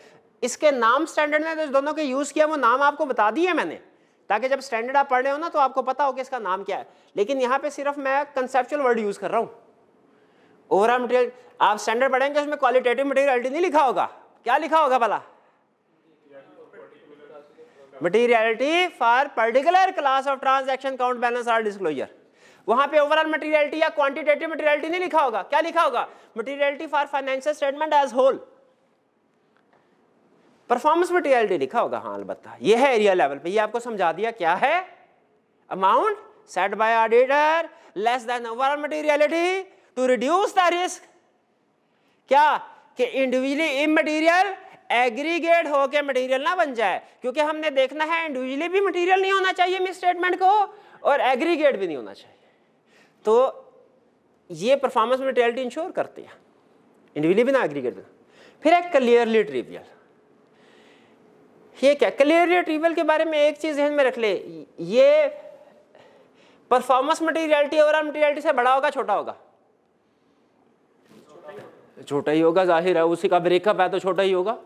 इसके नाम स्टैंडर्ड ने दोनों के यूज़ किया वो नाम आपको बता दिए मैंने ताकि जब स्टैंडर्ड आप पढ़ रहे हो ना तो आपको पता हो कि इसका नाम क्या है लेकिन यहां पे सिर्फ मैं कंसेप्चुअल वर्ड यूज़ कर रहा हूँ ओवरऑल मटेरियल आप स्टैंडर्ड पढ़ेंगे उसमें क्वालिटेटिव मटेरियलिटी नहीं लिखा होगा क्या लिखा होगा भला materiality for particular class of transaction account balance or disclosure वहां पे ओवरऑल मटेरियलिटी या क्वांटिटेटिव मटेरियलिटी नहीं लिखा होगा क्या लिखा होगा materiality for financial statement as whole performance materiality लिखा होगा हाँ अलबत्ता ये है एरिया लेवल पे ये आपको समझा दिया क्या है amount set by auditor less than overall materiality to reduce the risk क्या कि इंडिविजुअली इमटीरियल एग्रीगेट होके मटेरियल ना बन जाए क्योंकि हमने देखना है इंडिविजुअली भी मटेरियल नहीं होना चाहिए मिस स्टेटमेंट को और एग्रीगेट भी नहीं होना चाहिए तो ये परफॉर्मेंस मटेरियलिटी इंश्योर करते हैं इंडिविजुअली भी ना एग्रीगेट भी फिर एक क्लियरली ट्रिवियल ये क्या क्लियरली ट्रिवियल के बारे में एक चीज़ ध्यान में रख ले ये परफॉर्मेंस मटेरियलिटी और मटेरियलिटी से बड़ा होगा छोटा होगा छोटा ही होगा जाहिर है उसी का ब्रेकअप है तो छोटा ही होगा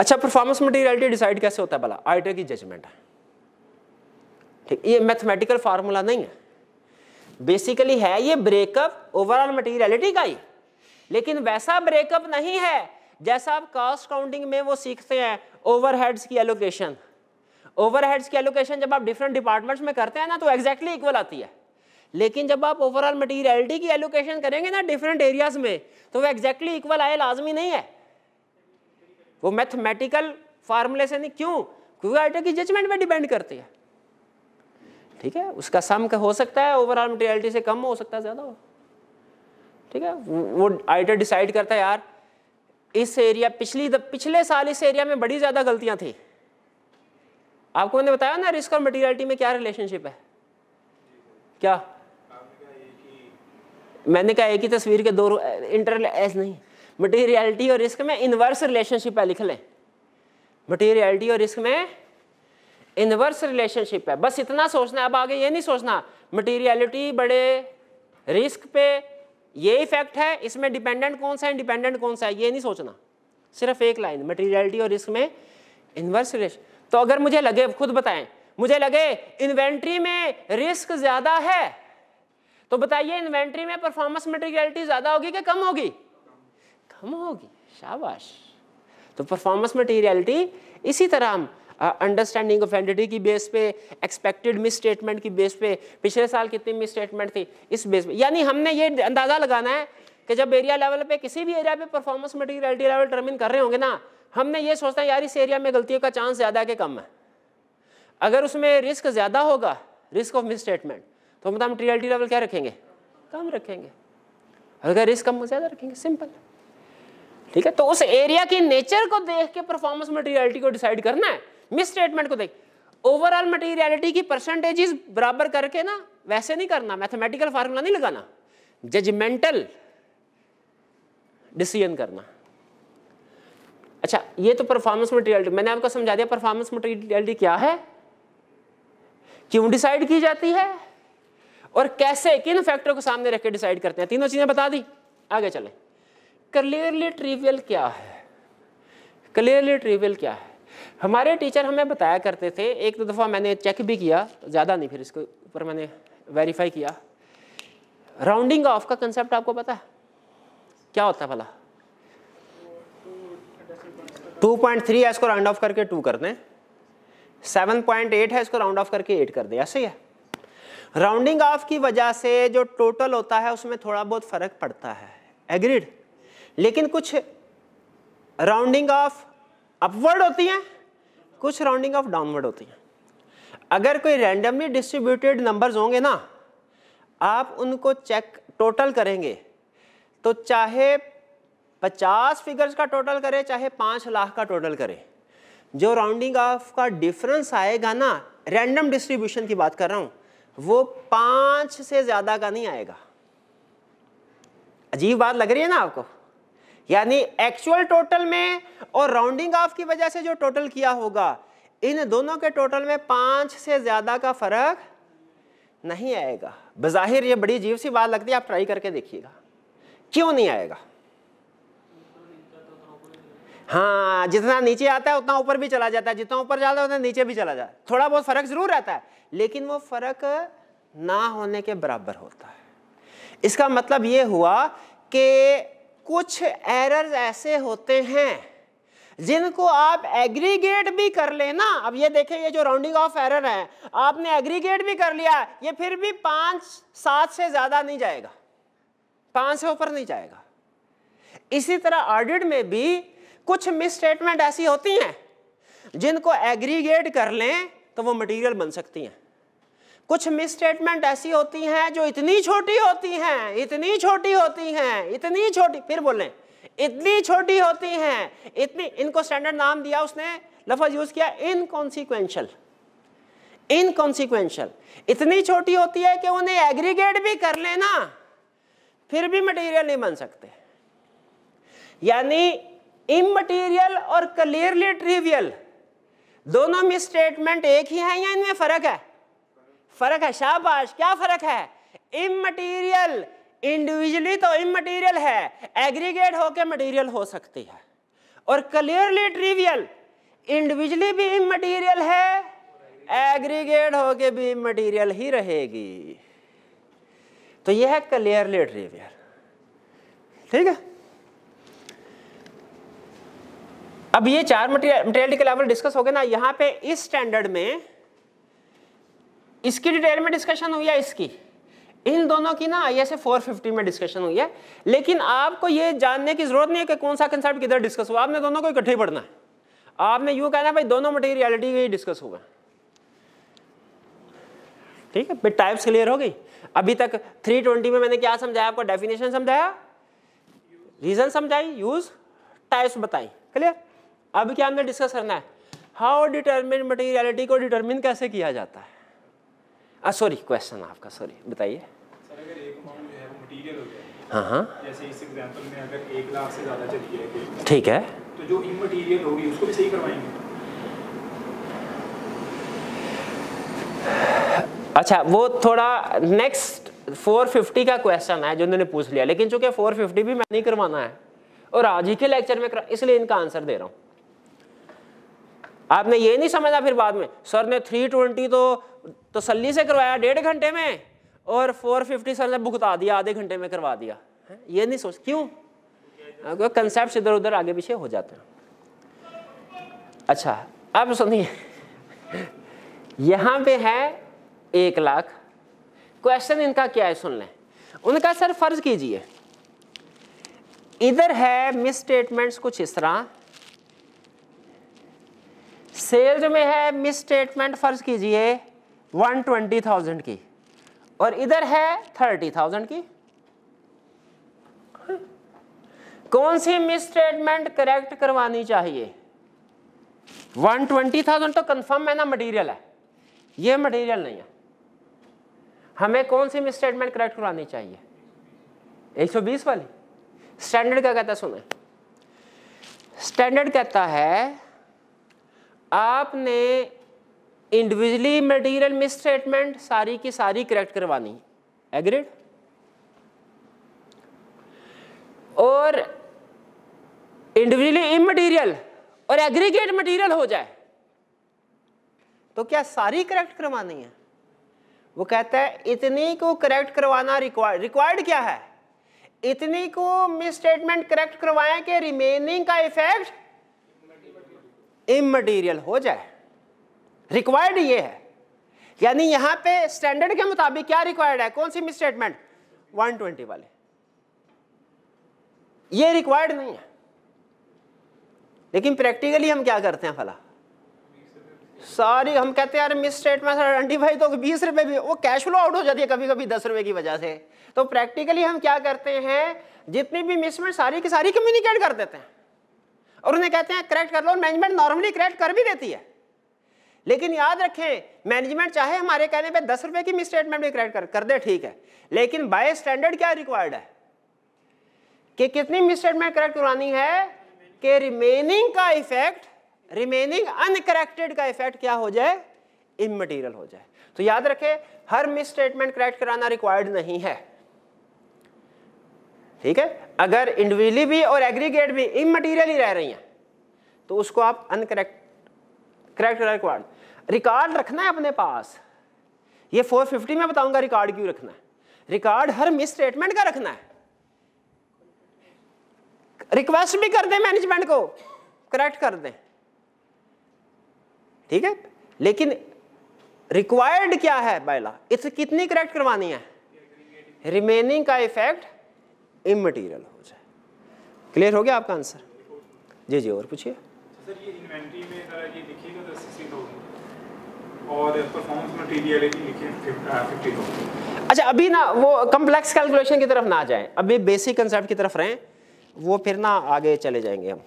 अच्छा परफॉर्मेंस मटेरियलिटी डिसाइड कैसे होता है भला आइडर की जजमेंट है ठीक ये मैथमेटिकल फार्मूला नहीं है बेसिकली है ये ब्रेकअप ओवरऑल मटेरियलिटी का ही लेकिन वैसा ब्रेकअप नहीं है जैसा आप कॉस्ट काउंटिंग में वो सीखते हैं ओवरहेड्स की एलोकेशन ओवरहेड्स की एलोकेशन जब आप डिफरेंट डिपार्टमेंट्स में करते हैं ना तो एग्जैक्टली इक्वल आती है लेकिन जब आप ओवरऑल मटेरियलिटी की एलोकेशन करेंगे ना डिफरेंट एरियाज में तो वो एग्जैक्टली इक्वल आए लाजमी नहीं है वो मैथमेटिकल फार्मूले से नहीं क्यों क्योंकि आइटम की जजमेंट पे डिपेंड करती है ठीक है उसका सम हो सकता है ओवरऑल मटेरियलिटी से कम हो सकता है ज़्यादा हो ठीक है वो आइटर डिसाइड करता है यार इस एरिया पिछली द, पिछले साल इस एरिया में बड़ी ज़्यादा गलतियाँ थी आपको मैंने बताया ना रिस्क और मटेरियलिटी में क्या रिलेशनशिप है क्या मैंने कहा एक ही तस्वीर के दो इंटरल एस नहीं मटीरियलिटी और रिस्क में इनवर्स रिलेशनशिप है लिख लें मटीरियलिटी और रिस्क में इनवर्स रिलेशनशिप है बस इतना सोचना है अब आगे ये नहीं सोचना मटीरियलिटी बड़े रिस्क पे ये इफेक्ट है इसमें डिपेंडेंट कौन सा है इंडिपेंडेंट कौन सा है ये नहीं सोचना सिर्फ एक लाइन मटेरियलिटी और रिस्क में इन्वर्स रिलेशन तो अगर मुझे लगे खुद बताएं मुझे लगे इन्वेंट्री में रिस्क ज़्यादा है तो बताइए इन्वेंट्री में परफॉर्मेंस मटेरियलिटी ज़्यादा होगी कि कम होगी कम होगी शाबाश तो परफॉर्मेंस मटेरियलिटी इसी तरह हम अंडरस्टैंडिंग ऑफ एंटिटी की बेस पे एक्सपेक्टेड मिस स्टेटमेंट की बेस पे पिछले साल कितनी मिस स्टेटमेंट थी इस बेस पे यानी हमने ये अंदाज़ा लगाना है कि जब एरिया लेवल पे किसी भी एरिया पे परफॉर्मेंस मटेरियलिटी लेवल टर्मिन कर रहे होंगे ना हमने ये सोचना है यार इस एरिया में गलतियों का चांस ज़्यादा के कम है अगर उसमें रिस्क ज़्यादा होगा रिस्क ऑफ मिस स्टेटमेंट तो मतलब हम टी लेवल क्या रखेंगे कम रखेंगे अगर रिस्क कम ज़्यादा रखेंगे सिंपल ठीक है तो उस एरिया की नेचर को देख के परफॉर्मेंस मटेरियलिटी को डिसाइड करना है मिस स्टेटमेंट को देख ओवरऑल मटेरियलिटी की परसेंटेज बराबर करके ना वैसे नहीं करना मैथमेटिकल फार्मूला नहीं लगाना जजमेंटल डिसीजन करना अच्छा ये तो परफॉर्मेंस मटेरियलिटी मैंने आपको समझा दिया परफॉर्मेंस मटेरियलिटी क्या है क्यों डिसाइड की जाती है और कैसे किन फैक्टर को सामने रख के डिसाइड करते हैं तीनों चीजें बता दी आगे चलें क्लियरली ट्रिवियल क्या है क्लियरली ट्रिवियल क्या है हमारे टीचर हमें बताया करते थे एक दो दफ़ा मैंने चेक भी किया ज़्यादा नहीं फिर इसके ऊपर मैंने वेरीफाई किया राउंडिंग ऑफ का कंसेप्ट आपको पता है क्या होता है भला 2.3 है इसको राउंड ऑफ करके 2 कर दें 7.8 है इसको राउंड ऑफ करके 8 कर दें ऐसे ही है राउंडिंग ऑफ की वजह से जो टोटल होता है उसमें थोड़ा बहुत फर्क पड़ता है एग्रीड लेकिन कुछ राउंडिंग ऑफ अपवर्ड होती हैं कुछ राउंडिंग ऑफ डाउनवर्ड होती हैं अगर कोई रैंडमली डिस्ट्रीब्यूटेड नंबर्स होंगे ना आप उनको चेक टोटल करेंगे तो चाहे 50 फिगर्स का टोटल करें चाहे 5 लाख का टोटल करें जो राउंडिंग ऑफ का डिफरेंस आएगा ना रैंडम डिस्ट्रीब्यूशन की बात कर रहा हूँ वो पाँच से ज़्यादा का नहीं आएगा अजीब बात लग रही है ना आपको यानी एक्चुअल टोटल में और राउंडिंग ऑफ की वजह से जो टोटल किया होगा इन दोनों के टोटल में पांच से ज्यादा का फर्क नहीं आएगा बज़ाहिर ये बड़ी जीव सी बात लगती है आप ट्राई करके देखिएगा क्यों नहीं आएगा हाँ जितना नीचे आता है उतना ऊपर भी चला जाता है जितना ऊपर जाता है उतना नीचे भी चला जाता है थोड़ा बहुत फर्क जरूर रहता है लेकिन वो फर्क ना होने के बराबर होता है इसका मतलब ये हुआ कि कुछ एरर्स ऐसे होते हैं जिनको आप एग्रीगेट भी कर लेना अब ये देखें ये जो राउंडिंग ऑफ एरर है आपने एग्रीगेट भी कर लिया ये फिर भी पांच सात से ज़्यादा नहीं जाएगा पांच से ऊपर नहीं जाएगा इसी तरह ऑडिट में भी कुछ मिस स्टेटमेंट ऐसी होती हैं जिनको एग्रीगेट कर लें तो वो मटेरियल बन सकती हैं कुछ मिसस्टेटमेंट ऐसी होती हैं जो इतनी छोटी होती हैं इतनी छोटी होती हैं इतनी छोटी फिर बोलें इतनी छोटी होती हैं इतनी इनको स्टैंडर्ड नाम दिया उसने लफज यूज किया इनकॉन्सिक्वेंशल इनकॉन्सिक्वेंशल इतनी छोटी होती है कि उन्हें एग्रीगेट भी कर लेना फिर भी मटेरियल नहीं बन सकते यानी इमटीरियल और क्लियरली ट्रिवियल दोनों में स्टेटमेंट एक ही है या इनमें फर्क है फर्क है शाबाश क्या फर्क है इमटीरियल इंडिविजुअली तो इमटीरियल है एग्रीगेट होकर मटीरियल हो सकती है और क्लियरली ट्रिवियल इंडिविजुअली भी इमटीरियल है एग्रीगेट होके भी मटीरियल ही रहेगी तो यह है क्लियरली ट्रिवियल ठीक है अब ये चार मटेरियल के लेवल डिस्कस हो गए ना यहां पे इस स्टैंडर्ड में इसकी डिटेल में डिस्कशन हुई है इसकी इन दोनों की ना आई एस में डिस्कशन हुई है लेकिन आपको ये जानने की जरूरत नहीं है कि कौन सा कंसेप्ट किधर डिस्कस हुआ आपने दोनों को इकट्ठे पढ़ना है आपने यूँ कहना भाई दोनों मटेरियलिटी ही डिस्कस हुआ ठीक है फिर टाइप्स क्लियर हो गई अभी तक 320 में मैंने क्या समझाया आपको डेफिनेशन समझाया रीजन समझाई यूज टाइप्स बताई क्लियर अब क्या हमने डिस्कस करना है हाउ डिटर्मिन मटेरियलिटी को डिटर्मिन कैसे किया जाता है सॉरी ah, क्वेश्चन आपका सॉरी बताइए हाँ हाँ ठीक है तो जो इमटीरियल होगी उसको भी सही करवाएंगे अच्छा वो थोड़ा नेक्स्ट 450 का क्वेश्चन है जो उन्होंने पूछ लिया लेकिन चूंकि 450 भी मैं नहीं करवाना है और आज ही के लेक्चर में इसलिए इनका आंसर दे रहा हूँ आपने ये नहीं समझा फिर बाद में सर ने 320 तो तसली तो से करवाया डेढ़ घंटे में और फोर फिफ्टी सर ने भुगता दिया आधे घंटे में करवा दिया है? ये नहीं सोच क्यों हाँ, कंसेप्ट इधर उधर आगे पीछे हो जाते हैं अच्छा आप सुनिए यहाँ पे है एक लाख क्वेश्चन इनका क्या है सुन लें उनका सर फर्ज कीजिए इधर है मिस स्टेटमेंट कुछ इस तरह सेल्स में है मिस स्टेटमेंट फर्ज कीजिए वन ट्वेंटी थाउजेंड की और इधर है थर्टी थाउजेंड की कौन सी मिसस्टेटमेंट करेक्ट करवानी चाहिए वन ट्वेंटी थाउजेंड तो कंफर्म है ना मटेरियल है ये मटेरियल नहीं है हमें कौन सी मिसस्टेटमेंट करेक्ट करवानी चाहिए एक सौ बीस वाली स्टैंडर्ड क्या कहता है सुने स्टैंडर्ड कहता है आपने इंडिविजुअली मटेरियल मिस स्टेटमेंट सारी की सारी करेक्ट करवानी एग्रेड और इंडिविजुअली इमटीरियल और एग्रीगेट मटेरियल हो जाए तो क्या सारी करेक्ट करवानी है वो कहता है इतनी को करेक्ट करवाना रिक्वायर्ड रिक्वायर्ड क्या है इतनी को मिस स्टेटमेंट करेक्ट करवाएं कि रिमेनिंग का इफेक्ट इमटीरियल हो जाए रिक्वायर्ड ये है यानी यहां पे स्टैंडर्ड के मुताबिक क्या रिक्वायर्ड है कौन सी मिस स्टेटमेंट 120 वाले ये रिक्वायर्ड नहीं है लेकिन प्रैक्टिकली हम क्या करते हैं फला सारी हम कहते हैं यार मिस स्टेटमेंट भाई तो बीस रुपए भी वो कैश फ्लो आउट हो जाती है कभी कभी दस रुपए की वजह से तो प्रैक्टिकली हम क्या करते हैं जितनी भी मिसमेंट सारी की सारी कम्युनिकेट कर देते हैं और उन्हें कहते हैं करेक्ट कर लो मैनेजमेंट नॉर्मली करेक्ट कर भी देती है लेकिन याद रखें मैनेजमेंट चाहे हमारे कहने पे दस रुपए की मिसस्टेटमेंट भी क्रेडिट कर कर दे ठीक है लेकिन बाय स्टैंडर्ड क्या रिक्वायर्ड है कि कितनी मिसस्टेटमेंट करेक्ट करानी है कि रिमेनिंग का इफेक्ट रिमेनिंग अनकरेक्टेड का इफेक्ट क्या हो जाए इमटीरियल हो जाए तो याद रखें हर मिसस्टेटमेंट करेक्ट कराना रिक्वायर्ड नहीं है ठीक है अगर इंडिविजुअली भी और एग्रीगेट भी इमटीरियल ही रह रही हैं तो उसको आप अनकरेक्ट करेक्ट रिकॉर्ड रिकॉर्ड रखना है अपने पास ये 450 में बताऊंगा रिकॉर्ड क्यों रखना है रिकॉर्ड हर मिस स्टेटमेंट का रखना है रिक्वेस्ट भी कर दें मैनेजमेंट को करेक्ट कर दें ठीक है लेकिन रिक्वायर्ड क्या है बायला इसे कितनी करेक्ट करवानी है रिमेनिंग का इफेक्ट इमटीरियल हो जाए क्लियर हो गया आपका आंसर जी जी और पूछिए सर ये इन्वेंट्री में अगर ये लिखिएगा तो सिक्सटी थाउजेंड और परफॉर्मेंस मटेरियलिटी लिखिए फिफ्टी थाउजेंड अच्छा अभी ना वो कम्प्लेक्स कैलकुलेशन की तरफ ना जाएं अभी बेसिक कंसेप्ट की तरफ रहें वो फिर ना आगे चले जाएंगे हम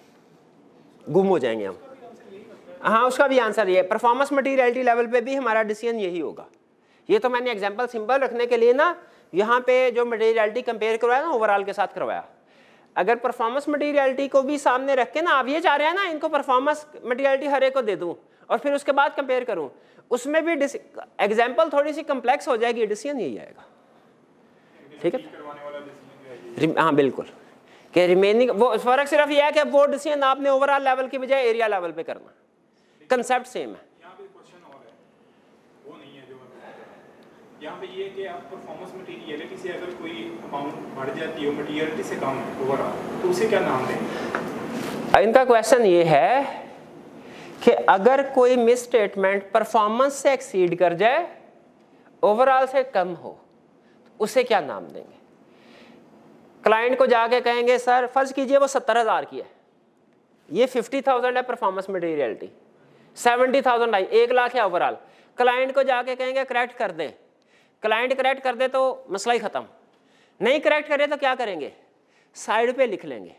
गुम हो जाएंगे हम हाँ उसका भी आंसर ये परफॉर्मेंस मटेरियलिटी लेवल पे भी हमारा डिसीजन यही होगा ये तो मैंने एग्जांपल सिंपल रखने के लिए ना यहाँ पे जो मटेरियलिटी कंपेयर करवाया ना ओवरऑल के साथ करवाया अगर परफॉर्मेंस मटेरियलिटी को भी सामने रख के ना आप ये चाह रहे हैं ना इनको परफॉर्मेंस मटेरियलिटी हर एक को दे दूँ और फिर उसके बाद कंपेयर करूँ उसमें भी एग्जाम्पल थोड़ी सी कम्प्लेक्स हो जाएगी डिसीजन यही आएगा ठीक है हाँ बिल्कुल कि रिमेनिंग वो फ़र्क सिर्फ यह है कि वो डिसीजन आपने ओवरऑल लेवल की बजाय एरिया लेवल पे करना कंसेप्ट सेम है यहाँ पे ये कि आप परफॉर्मेंस मटेरियलिटी से अगर कोई अमाउंट बढ़ जाती हो मटेरियलिटी से कम ओवरऑल तो उसे क्या नाम दें इनका क्वेश्चन ये है कि अगर कोई मिस स्टेटमेंट परफॉर्मेंस से एक्सीड कर जाए ओवरऑल से कम हो तो उसे क्या नाम देंगे क्लाइंट को जाके कहेंगे सर फर्ज कीजिए वो सत्तर हज़ार की है ये फिफ्टी थाउजेंड है परफॉर्मेंस मटेरियलिटी सेवेंटी थाउजेंड आई एक लाख है ओवरऑल क्लाइंट को जाके कहेंगे करेक्ट कर दें क्लाइंट करेक्ट कर दे तो मसला ही ख़त्म नहीं करेक्ट करे तो क्या करेंगे साइड पे लिख लेंगे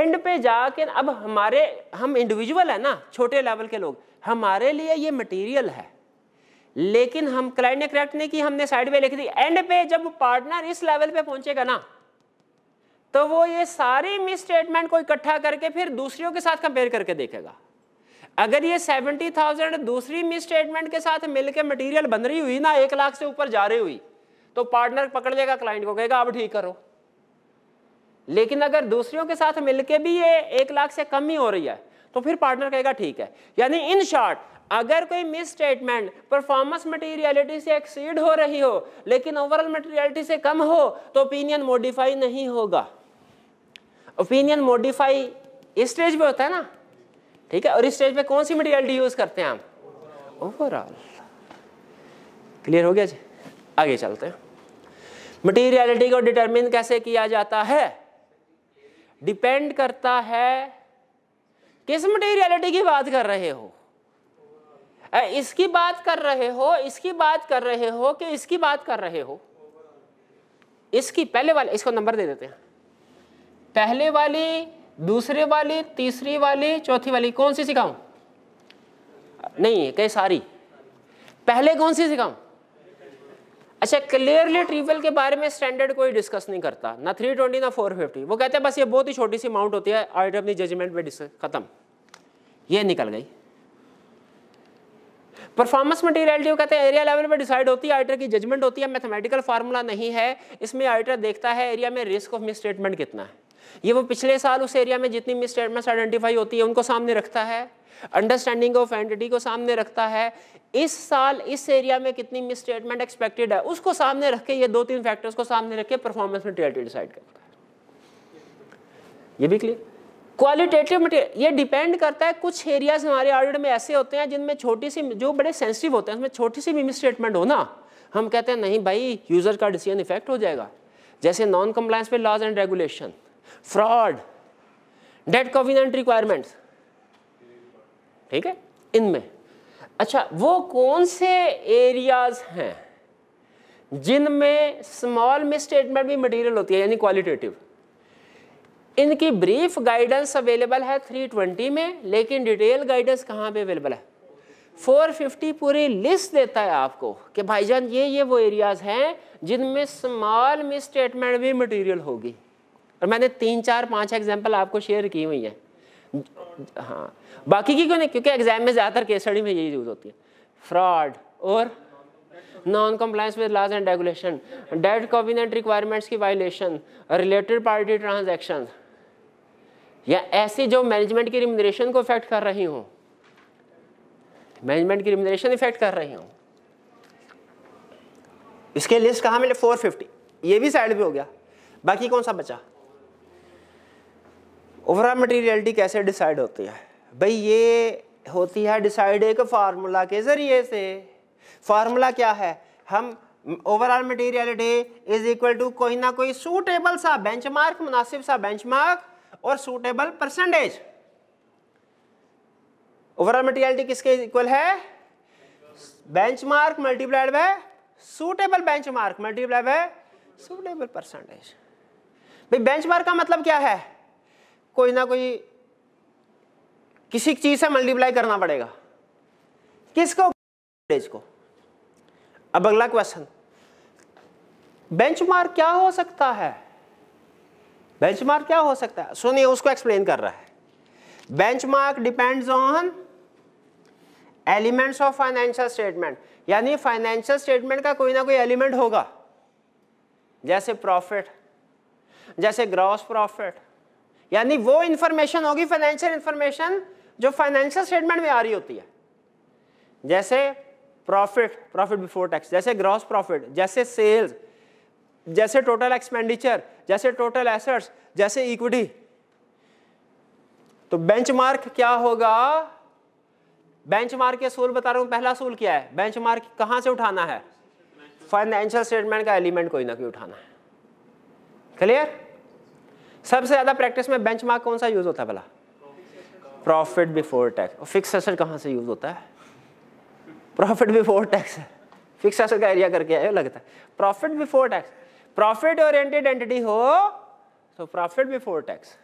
एंड पे जाके अब हमारे हम इंडिविजुअल है ना छोटे लेवल के लोग हमारे लिए ये मटेरियल है लेकिन हम क्लाइंट ने करेक्ट नहीं की हमने साइड पे लिख दी एंड पे जब पार्टनर इस लेवल पे पहुंचेगा ना तो वो ये सारी मिस स्टेटमेंट को इकट्ठा करके फिर दूसरियों के साथ कंपेयर करके देखेगा अगर ये सेवेंटी थाउजेंड दूसरी मिस स्टेटमेंट के साथ मिलकर मटेरियल बन रही हुई ना एक लाख से ऊपर जा रही हुई तो पार्टनर पकड़ लेगा क्लाइंट को कहेगा अब ठीक करो लेकिन अगर दूसरियों के साथ मिलके भी ये एक लाख से कम ही हो रही है तो फिर पार्टनर कहेगा ठीक है यानी इन शॉर्ट अगर कोई मिस स्टेटमेंट परफॉर्मेंस मटेरियलिटी से एक्सीड हो रही हो लेकिन ओवरऑल मटेरियलिटी से कम हो तो ओपिनियन मॉडिफाई नहीं होगा ओपिनियन मॉडिफाई इस स्टेज पे होता है ना ठीक है और इस स्टेज में कौन सी मटेरियलिटी यूज़ करते हैं हम ओवरऑल क्लियर हो गया जी आगे चलते हैं मटेरियलिटी को डिटरमिन कैसे किया जाता है डिपेंड करता है किस मटेरियलिटी की बात कर रहे हो इसकी बात कर रहे हो इसकी बात कर रहे हो कि इसकी बात कर रहे हो इसकी पहले वाले इसको नंबर दे देते हैं पहले वाली दूसरे वाली तीसरी वाली चौथी वाली कौन सी सिखाऊं नहीं कई सारी पहले कौन सी सिखाऊं अच्छा क्लियरली ट्रिपल के बारे में स्टैंडर्ड कोई डिस्कस नहीं करता ना 320 ना 450 वो कहते हैं बस ये बहुत ही छोटी सी अमाउंट होती है ऑडिटर अपनी जजमेंट में डिस्कस खत्म ये निकल गई परफॉर्मेंस मटेरियलिटी कहते हैं एरिया लेवल पर डिसाइड होती है आइटर की जजमेंट होती है मैथमेटिकल फार्मूला नहीं है इसमें आइटर देखता है एरिया में रिस्क ऑफ मिसस्टेटमेंट कितना है ये वो पिछले साल उस एरिया में जितनी मिस स्टेटमेंट्स आइडेंटिफाई होती है उनको सामने रखता है अंडरस्टैंडिंग ऑफ एंटिटी को सामने रखता है इस साल इस एरिया में कितनी मिस स्टेटमेंट एक्सपेक्टेड है उसको सामने रख के ये दो तीन फैक्टर्स को सामने रख के परफॉर्मेंस मटेरियल डिसाइड करता है ये भी क्लियर क्वालिटेटिव मटेरियल ये डिपेंड करता है कुछ एरियाज हमारे ऑडिट में ऐसे होते हैं जिनमें छोटी सी जो बड़े सेंसिटिव होते हैं उसमें छोटी सी भी स्टेटमेंट हो ना हम कहते हैं नहीं भाई यूज़र का डिसीजन इफेक्ट हो जाएगा जैसे नॉन कंप्लायंस पे laws and regulation fraud debt covenant requirements ठीक है इनमें अच्छा वो कौन से एरियाज हैं जिनमें स्मॉल मिस स्टेटमेंट भी मटेरियल होती है यानी क्वालिटेटिव इनकी ब्रीफ गाइडेंस अवेलेबल है 320 में लेकिन डिटेल गाइडेंस कहाँ पे अवेलेबल है 450 पूरी लिस्ट देता है आपको कि भाईजान ये ये वो एरियाज़ हैं जिनमें स्मॉल मिस स्टेटमेंट भी मटेरियल होगी और मैंने तीन चार पांच एग्जाम्पल आपको शेयर की हुई है हाँ बाकी की क्यों नहीं क्योंकि एग्जाम में ज़्यादातर केस स्टडी में यही यूज़ होती है फ्रॉड और non compliance with laws and regulation debt covenant requirements की वायलेशन रिलेटेड पार्टी ट्रांजेक्शन या ऐसी जो मैनेजमेंट की रिमोरेशन को इफेक्ट कर रही हूँ मैनेजमेंट की रिमोरेशन इफेक्ट कर रही हूँ इसके लिस्ट कहाँ मिले 450 ये भी साइड पे हो गया बाकी कौन सा बचा ओवरऑल मटीरियलिटी कैसे डिसाइड होती है भाई ये होती है डिसाइड एक फार्मूला के ज़रिए से फार्मूला क्या है हम overall materiality is equal to कोई ना कोई सूटेबल सा बेंचमार्क मुनासिब सा बेंचमार्क और सूटेबल परसेंटेज ओवरऑल मटीरियलिटी किसके इक्वल है benchmark multiplied by suitable benchmark multiplied by suitable percentage भाई बेंचमार्क का मतलब क्या है कोई ना कोई किसी चीज़ से मल्टीप्लाई करना पड़ेगा किसको बेंच को अब अगला क्वेश्चन बेंचमार्क क्या हो सकता है बेंचमार्क क्या हो सकता है सुनिए उसको एक्सप्लेन कर रहा है benchmark depends on elements of financial statement यानी फाइनेंशियल स्टेटमेंट का कोई ना कोई एलिमेंट होगा जैसे प्रॉफिट जैसे ग्रॉस प्रॉफिट यानी वो इंफॉर्मेशन होगी फाइनेंशियल इंफॉर्मेशन जो फाइनेंशियल स्टेटमेंट में आ रही होती है जैसे प्रॉफिट प्रॉफिट बिफोर टैक्स जैसे ग्रॉस प्रॉफिट जैसे सेल्स जैसे टोटल एक्सपेंडिचर जैसे टोटल एसेट्स जैसे इक्विटी तो बेंचमार्क क्या होगा बेंचमार्क के सूल बता रहा हूं पहला सूल क्या है बेंचमार्क कहां से उठाना है फाइनेंशियल स्टेटमेंट का एलिमेंट कोई ना कोई उठाना है क्लियर सबसे ज़्यादा प्रैक्टिस में बेंच कौन सा यूज़ होता है भला प्रॉफिट बिफोर टैक्स और फिक्स एसेट कहाँ से यूज़ होता है profit before tax fix asset का एरिया करके आया लगता है profit before tax profit oriented entity हो तो प्रॉफिट बिफोर टैक्स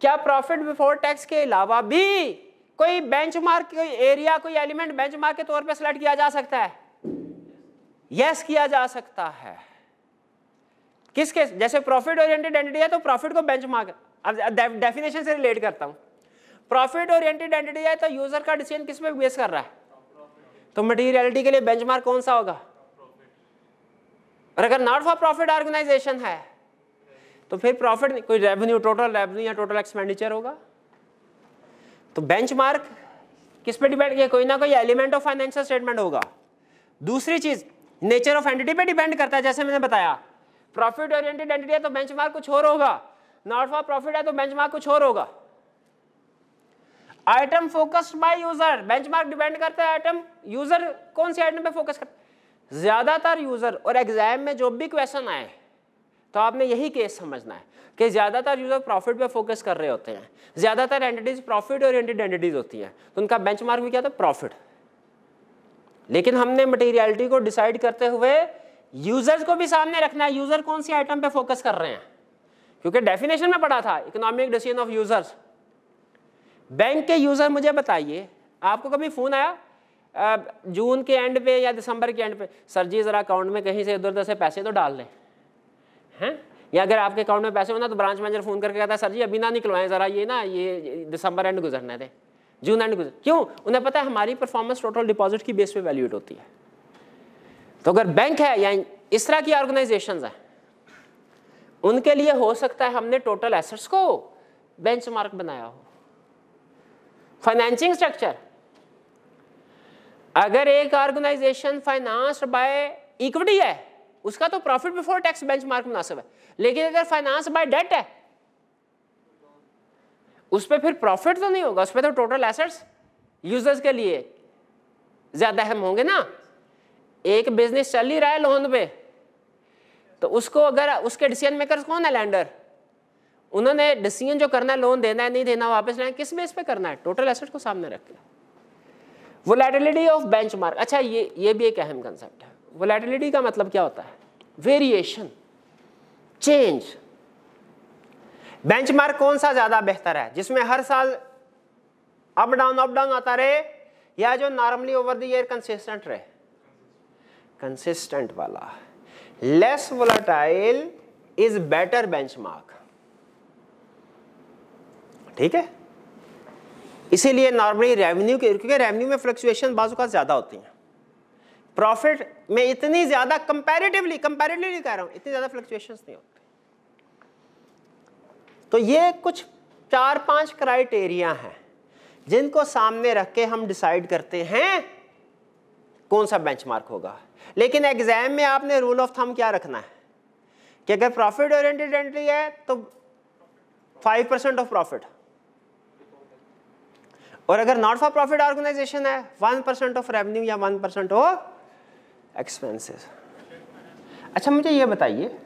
क्या प्रॉफिट बिफोर टैक्स के अलावा भी कोई बेंचमार्क कोई एरिया कोई एलिमेंट बेंचमार्क के तौर पे सिलेक्ट किया जा सकता है यस yes, किया जा सकता है किस केस जैसे प्रॉफिट ओरिएंटेड एंटिटी है तो प्रॉफिट को बेंचमार्क अब डेफिनेशन से रिलेट करता हूँ प्रॉफिट ओरिएंटेड एंटिटी है तो यूजर का डिसीजन किस पे बेस कर रहा है तो मटीरियलिटी के लिए बेंचमार्क कौन सा होगा और अगर नॉट फॉर प्रॉफिट ऑर्गेनाइजेशन है तो फिर प्रॉफिट कोई रेवेन्यू टोटल रेवेन्यू या टोटल एक्सपेंडिचर होगा तो बेंचमार्क किस पे डिपेंड किया कोई ना कोई एलिमेंट ऑफ फाइनेंशियल स्टेटमेंट होगा दूसरी चीज नेचर ऑफ एंटिटी पे डिपेंड करता है जैसे मैंने बताया प्रॉफिट ओरिएंटेड एंटिटी है तो बेंचमार्क कुछ और होगा नॉट फॉर प्रॉफिट है तो बेंचमार्क कुछ और होगा item focused by user benchmark depend करता है आइटम यूजर कौन सी आइटम पे फोकस करता ज्यादातर यूजर और एग्जाम में जो भी क्वेश्चन आए तो आपने यही केस समझना है कि ज़्यादातर यूज़र प्रॉफिट पे फोकस कर रहे होते हैं ज़्यादातर एंटिटीज़ प्रॉफिट ओरिएंटेड एंटिटीज़ होती हैं तो उनका बेंचमार्क भी क्या था प्रॉफिट लेकिन हमने मटेरियलिटी को डिसाइड करते हुए यूजर्स को भी सामने रखना है यूजर कौन सी आइटम पे फोकस कर रहे हैं क्योंकि डेफिनेशन में पढ़ा था economic decision of users bank के यूजर मुझे बताइए आपको कभी फोन आया जून के एंड पे या दिसंबर के एंड पे सर जी ज़रा अकाउंट में कहीं से इधर उधर से पैसे तो डाल लें हैं या अगर आपके अकाउंट में पैसे होना तो ब्रांच मैनेजर फ़ोन करके कहता है सर जी अभी ना निकलवाएं ज़रा ये ना ये दिसंबर एंड गुजरने दें जून एंड गुजर क्यों उन्हें पता है हमारी परफॉर्मेंस टोटल डिपॉजिट की बेस पे वैल्यूट होती है तो अगर बैंक है या इस तरह की ऑर्गेनाइजेशन है उनके लिए हो सकता है हमने टोटल एसेट्स को बेंचमार्क बनाया हो फाइनेंसिंग स्ट्रक्चर अगर एक ऑर्गेनाइजेशन फाइनेंस बाय इक्विटी है उसका तो प्रॉफिट बिफोर टैक्स बेंचमार्क मुनासिब है लेकिन अगर फाइनेंस बाय डेट है उस पर फिर प्रॉफिट तो नहीं होगा उस पर तो टोटल एसेट्स यूजर्स के लिए ज्यादा अहम होंगे ना एक बिजनेस चल ही रहा है लोन पे तो उसको अगर उसके डिसीजन मेकर कौन है लैंडर उन्होंने डिसीजन जो करना है लोन देना है नहीं देना वापस लेना किस बेस पे करना है टोटल एसेट को सामने रख के वोलेटिलिटी ऑफ बेंच मार्क अच्छा ये ये भी एक अहम कंसेप्ट है वोलेटिलिटी का मतलब क्या होता है वेरिएशन चेंज बेंच मार्क कौन सा ज़्यादा बेहतर है जिसमें हर साल अप डाउन अप डाउन आता रहे या जो normally over the year consistent रहे कंसिस्टेंट वाला less volatile is better benchmark ठीक है इसीलिए नॉर्मली रेवेन्यू के क्योंकि रेवेन्यू में फ्लक्चुएशन बाजू ज़्यादा होती हैं प्रॉफिट में इतनी ज़्यादा कंपैरेटिवली कंपैरेटिवली कह रहा हूं इतनी ज़्यादा फ्लक्चुएशन नहीं होती तो ये कुछ चार पांच क्राइटेरिया हैं जिनको सामने रख के हम डिसाइड करते हैं कौन सा बेंचमार्क होगा लेकिन एग्जाम में आपने रूल ऑफ थम क्या रखना है कि अगर प्रॉफिट ओरिएंटेड एंट्री है तो फाइव परसेंट ऑफ प्रॉफिट और अगर नॉट फॉर प्रॉफिट ऑर्गेनाइजेशन है वन परसेंट ऑफ रेवेन्यू या वन परसेंट ऑफ एक्सपेंसेस अच्छा मुझे ये बताइए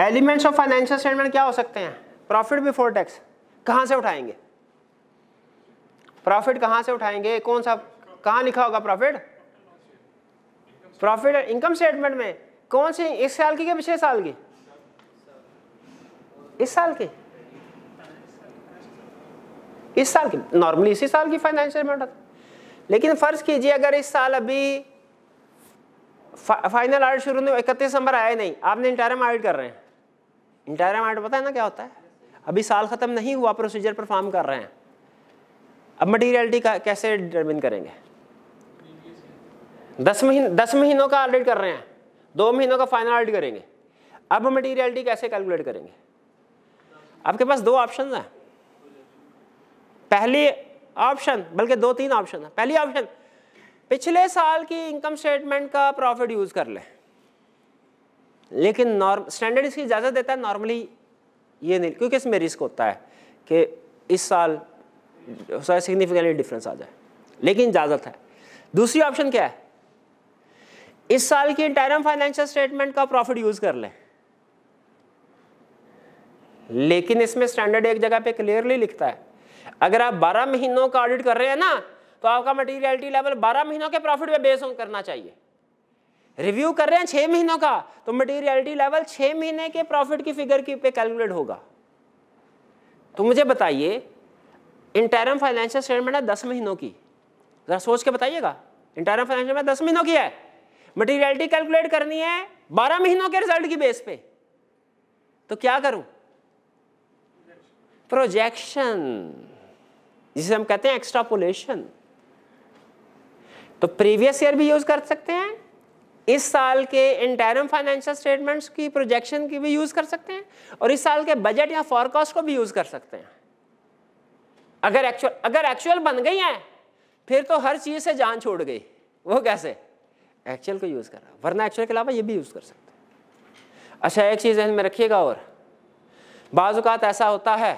एलिमेंट्स ऑफ फाइनेंशियल स्टेटमेंट क्या हो सकते हैं प्रॉफिट बिफोर टैक्स कहां से उठाएंगे प्रॉफिट कहां से उठाएंगे कौन सा कहाँ लिखा होगा प्रॉफिट प्रॉफिट इनकम स्टेटमेंट में कौन सी इस साल की क्या पिछले साल की इस साल की इस साल की नॉर्मली इसी साल की फाइनेंशियल स्टेटमेंट होता लेकिन फर्ज कीजिए अगर इस साल अभी फा, फाइनल आर्ट शुरू नहीं इकतीस नंबर आया नहीं आपने इंटायरम आर्ट कर रहे हैं इंटायरम आर्ट पता है ना क्या होता है अभी साल ख़त्म नहीं हुआ प्रोसीजर परफॉर्म कर रहे हैं अब मटीरियलिटी का कैसे डिटर्मिन करेंगे दस महीने दस महीनों का ऑडिट कर रहे हैं दो महीनों का फाइनल ऑडिट करेंगे अब मटीरियलिटी कैसे कैलकुलेट करेंगे आपके पास दो ऑप्शन हैं पहली ऑप्शन बल्कि दो तीन ऑप्शन है पहली ऑप्शन पिछले साल की इनकम स्टेटमेंट का प्रॉफिट यूज़ कर लें लेकिन नॉर्म स्टैंडर्ड इसकी इजाज़त देता है नॉर्मली ये नहीं क्योंकि इसमें रिस्क होता है कि इस साल सिग्निफिकेंटली डिफरेंस आ जाए लेकिन इजाज़त है दूसरी ऑप्शन क्या है इस साल की इंटरम फाइनेंशियल स्टेटमेंट का प्रॉफिट यूज कर लें लेकिन इसमें स्टैंडर्ड एक जगह पे क्लियरली लिखता है अगर आप 12 महीनों का ऑडिट कर रहे हैं ना तो आपका मटेरियलिटी लेवल 12 महीनों के प्रॉफिट पे बेस ऑन करना चाहिए रिव्यू कर रहे हैं छह महीनों का तो मटेरियलिटी लेवल छह महीने के प्रॉफिट की फिगर की पे कैलकुलेट होगा तो मुझे बताइए इंटरम फाइनेंशियल स्टेटमेंट है दस महीनों की ज़रा सोच के बताइएगा इंटरम फाइनेंशियल में दस महीनों की है मटीरियलिटी कैलकुलेट करनी है बारह महीनों के रिजल्ट की बेस पे तो क्या करूं प्रोजेक्शन जिसे हम कहते हैं एक्स्ट्रापोलेशन तो प्रीवियस ईयर भी यूज कर सकते हैं इस साल के इंटरम फाइनेंशियल स्टेटमेंट्स की प्रोजेक्शन की भी यूज कर सकते हैं और इस साल के बजट या फॉरकास्ट को भी यूज कर सकते हैं अगर एक्चुअल अगर एक्चुअल बन गई है फिर तो हर चीज से जान छोड़ गई वो कैसे एक्चुअल को यूज़ कर रहा वरना एक्चुअल के अलावा ये भी यूज़ कर सकते अच्छा एक चीज़ जहन में रखिएगा और बाज़ात ऐसा होता है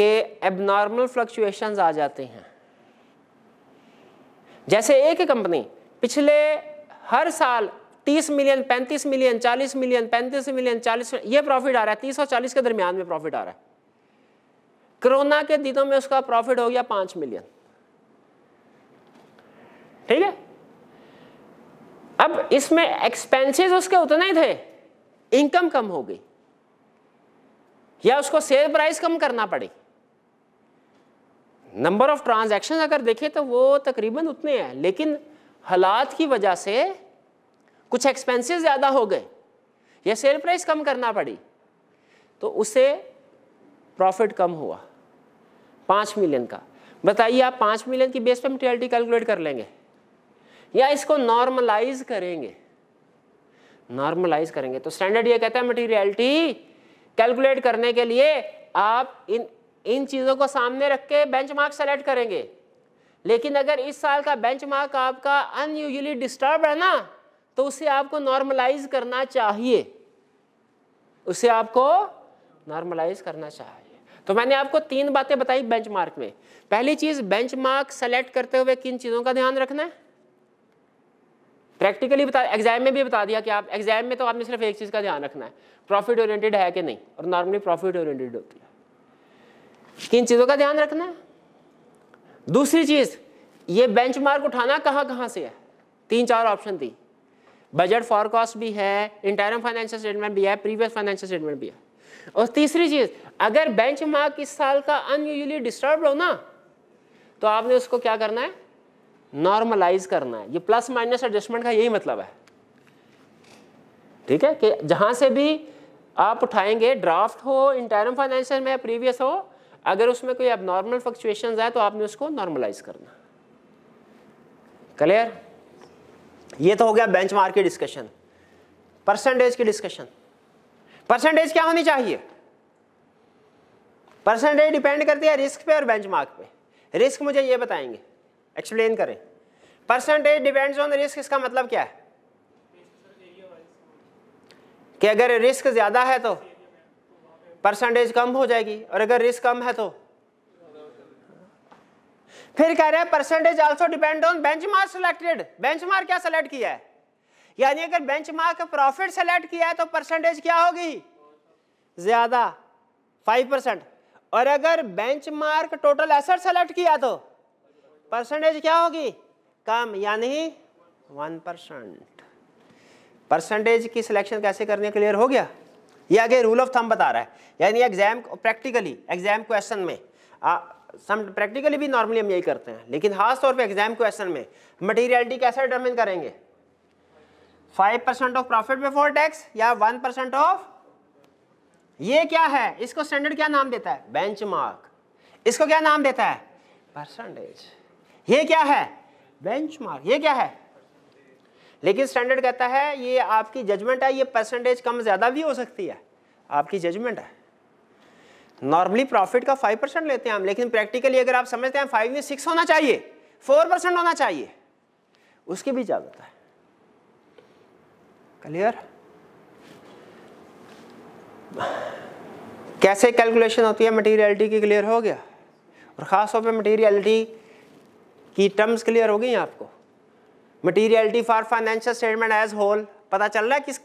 कि एबनॉर्मल फ्लक्चुएशंस आ जाते हैं जैसे एक ही कंपनी पिछले हर साल 30 मिलियन 35 मिलियन 40 मिलियन 35 मिलियन 40 ये प्रॉफिट आ रहा है 30 और 40 के दरमियान में प्रॉफिट आ रहा है कोरोना के दिनों में उसका प्रॉफिट हो गया 5 मिलियन ठीक है अब इसमें एक्सपेंसेस उसके उतने ही थे इनकम कम हो गई या उसको सेल प्राइस कम करना पड़े नंबर ऑफ ट्रांजैक्शन अगर देखें तो वो तकरीबन उतने हैं लेकिन हालात की वजह से कुछ एक्सपेंसेस ज़्यादा हो गए या सेल प्राइस कम करना पड़ी तो उसे प्रॉफिट कम हुआ पांच मिलियन का बताइए आप पांच मिलियन की बेस पे मटेरियलिटी कैलकुलेट कर लेंगे या इसको नॉर्मलाइज करेंगे नॉर्मलाइज करेंगे तो स्टैंडर्ड ये कहता है मटेरियलिटी कैलकुलेट करने के लिए आप इन इन चीज़ों को सामने रख के बेंच मार्क सेलेक्ट करेंगे लेकिन अगर इस साल का बेंच मार्क आपका अनयूजली डिस्टर्ब है ना तो उसे आपको नॉर्मलाइज करना चाहिए उसे आपको नॉर्मलाइज करना चाहिए तो मैंने आपको तीन बातें बताई बेंचमार्क में पहली चीज़ बेंचमार्क सेलेक्ट करते हुए किन चीज़ों का ध्यान रखना है प्रैक्टिकली बता एग्जाम में भी बता दिया कि आप एग्जाम में तो आपने सिर्फ एक चीज़ का ध्यान रखना है प्रॉफिट ओरिएंटेड है कि नहीं और नॉर्मली प्रॉफिट ओरिएंटेड होती है किन चीज़ों का ध्यान रखना है दूसरी चीज़ ये मार्क उठाना कहाँ कहाँ से है तीन चार ऑप्शन थी बजट फॉरकास्ट भी है इंटरम फाइनेंशियल स्टेटमेंट भी है प्रीवियस फाइनेंशियल स्टेटमेंट भी है और तीसरी चीज़ अगर मार्क इस साल का अनयूजली डिस्टर्ब हो ना तो आपने उसको क्या करना है नॉर्मलाइज करना है ये प्लस माइनस एडजस्टमेंट का यही मतलब है ठीक है कि जहां से भी आप उठाएंगे ड्राफ्ट हो इंटरम फाइनेंशियल में प्रीवियस हो अगर उसमें कोई नॉर्मल फ्लक्चुएशन आए तो आपने उसको नॉर्मलाइज करना क्लियर ये तो हो गया बेंच की डिस्कशन परसेंटेज की डिस्कशन परसेंटेज क्या होनी चाहिए परसेंटेज डिपेंड करती है रिस्क पे और बेंचमार्क पे रिस्क मुझे ये बताएंगे एक्सप्लेन करें परसेंटेज डिपेंड्स ऑन रिस्क इसका मतलब क्या है कि अगर रिस्क ज़्यादा है तो परसेंटेज कम हो जाएगी और अगर रिस्क कम है तो फिर कह रहे हैं percentage also depend on benchmark selected benchmark क्या सिलेक्ट किया है यानी अगर बेंचमार्क प्रॉफिट सेलेक्ट किया है तो परसेंटेज क्या होगी ज़्यादा फाइव परसेंट और अगर बेंचमार्क टोटल एसेट सेलेक्ट किया तो परसेंटेज क्या होगी कम यानी वन परसेंट परसेंटेज की सिलेक्शन कैसे करने क्लियर हो गया ये आगे रूल ऑफ थम बता रहा है यानी एग्जाम प्रैक्टिकली एग्जाम क्वेश्चन में आ, सम प्रैक्टिकली भी नॉर्मली हम यही करते हैं लेकिन खास तौर पे एग्जाम क्वेश्चन में मटेरियलिटी कैसे डिटरमिन करेंगे five percent of profit before tax या वन परसेंट ऑफ ये क्या है इसको स्टैंडर्ड क्या नाम देता है बेंचमार्क इसको क्या नाम देता है परसेंटेज ये क्या है बेंचमार्क ये क्या है लेकिन स्टैंडर्ड कहता है ये आपकी जजमेंट है ये परसेंटेज कम ज़्यादा भी हो सकती है आपकी जजमेंट है नॉर्मली प्रॉफिट का फाइव परसेंट लेते हैं हम लेकिन प्रैक्टिकली अगर आप समझते हैं फाइव में सिक्स होना चाहिए फोर परसेंट होना चाहिए उसकी भी इजाज़त है क्लियर कैसे कैलकुलेशन होती है मटेरियलिटी की क्लियर हो गया और ख़ास तौर पे मटेरियलिटी की टर्म्स क्लियर हो गई आपको materiality for financial statement as whole पता चल रहा है किस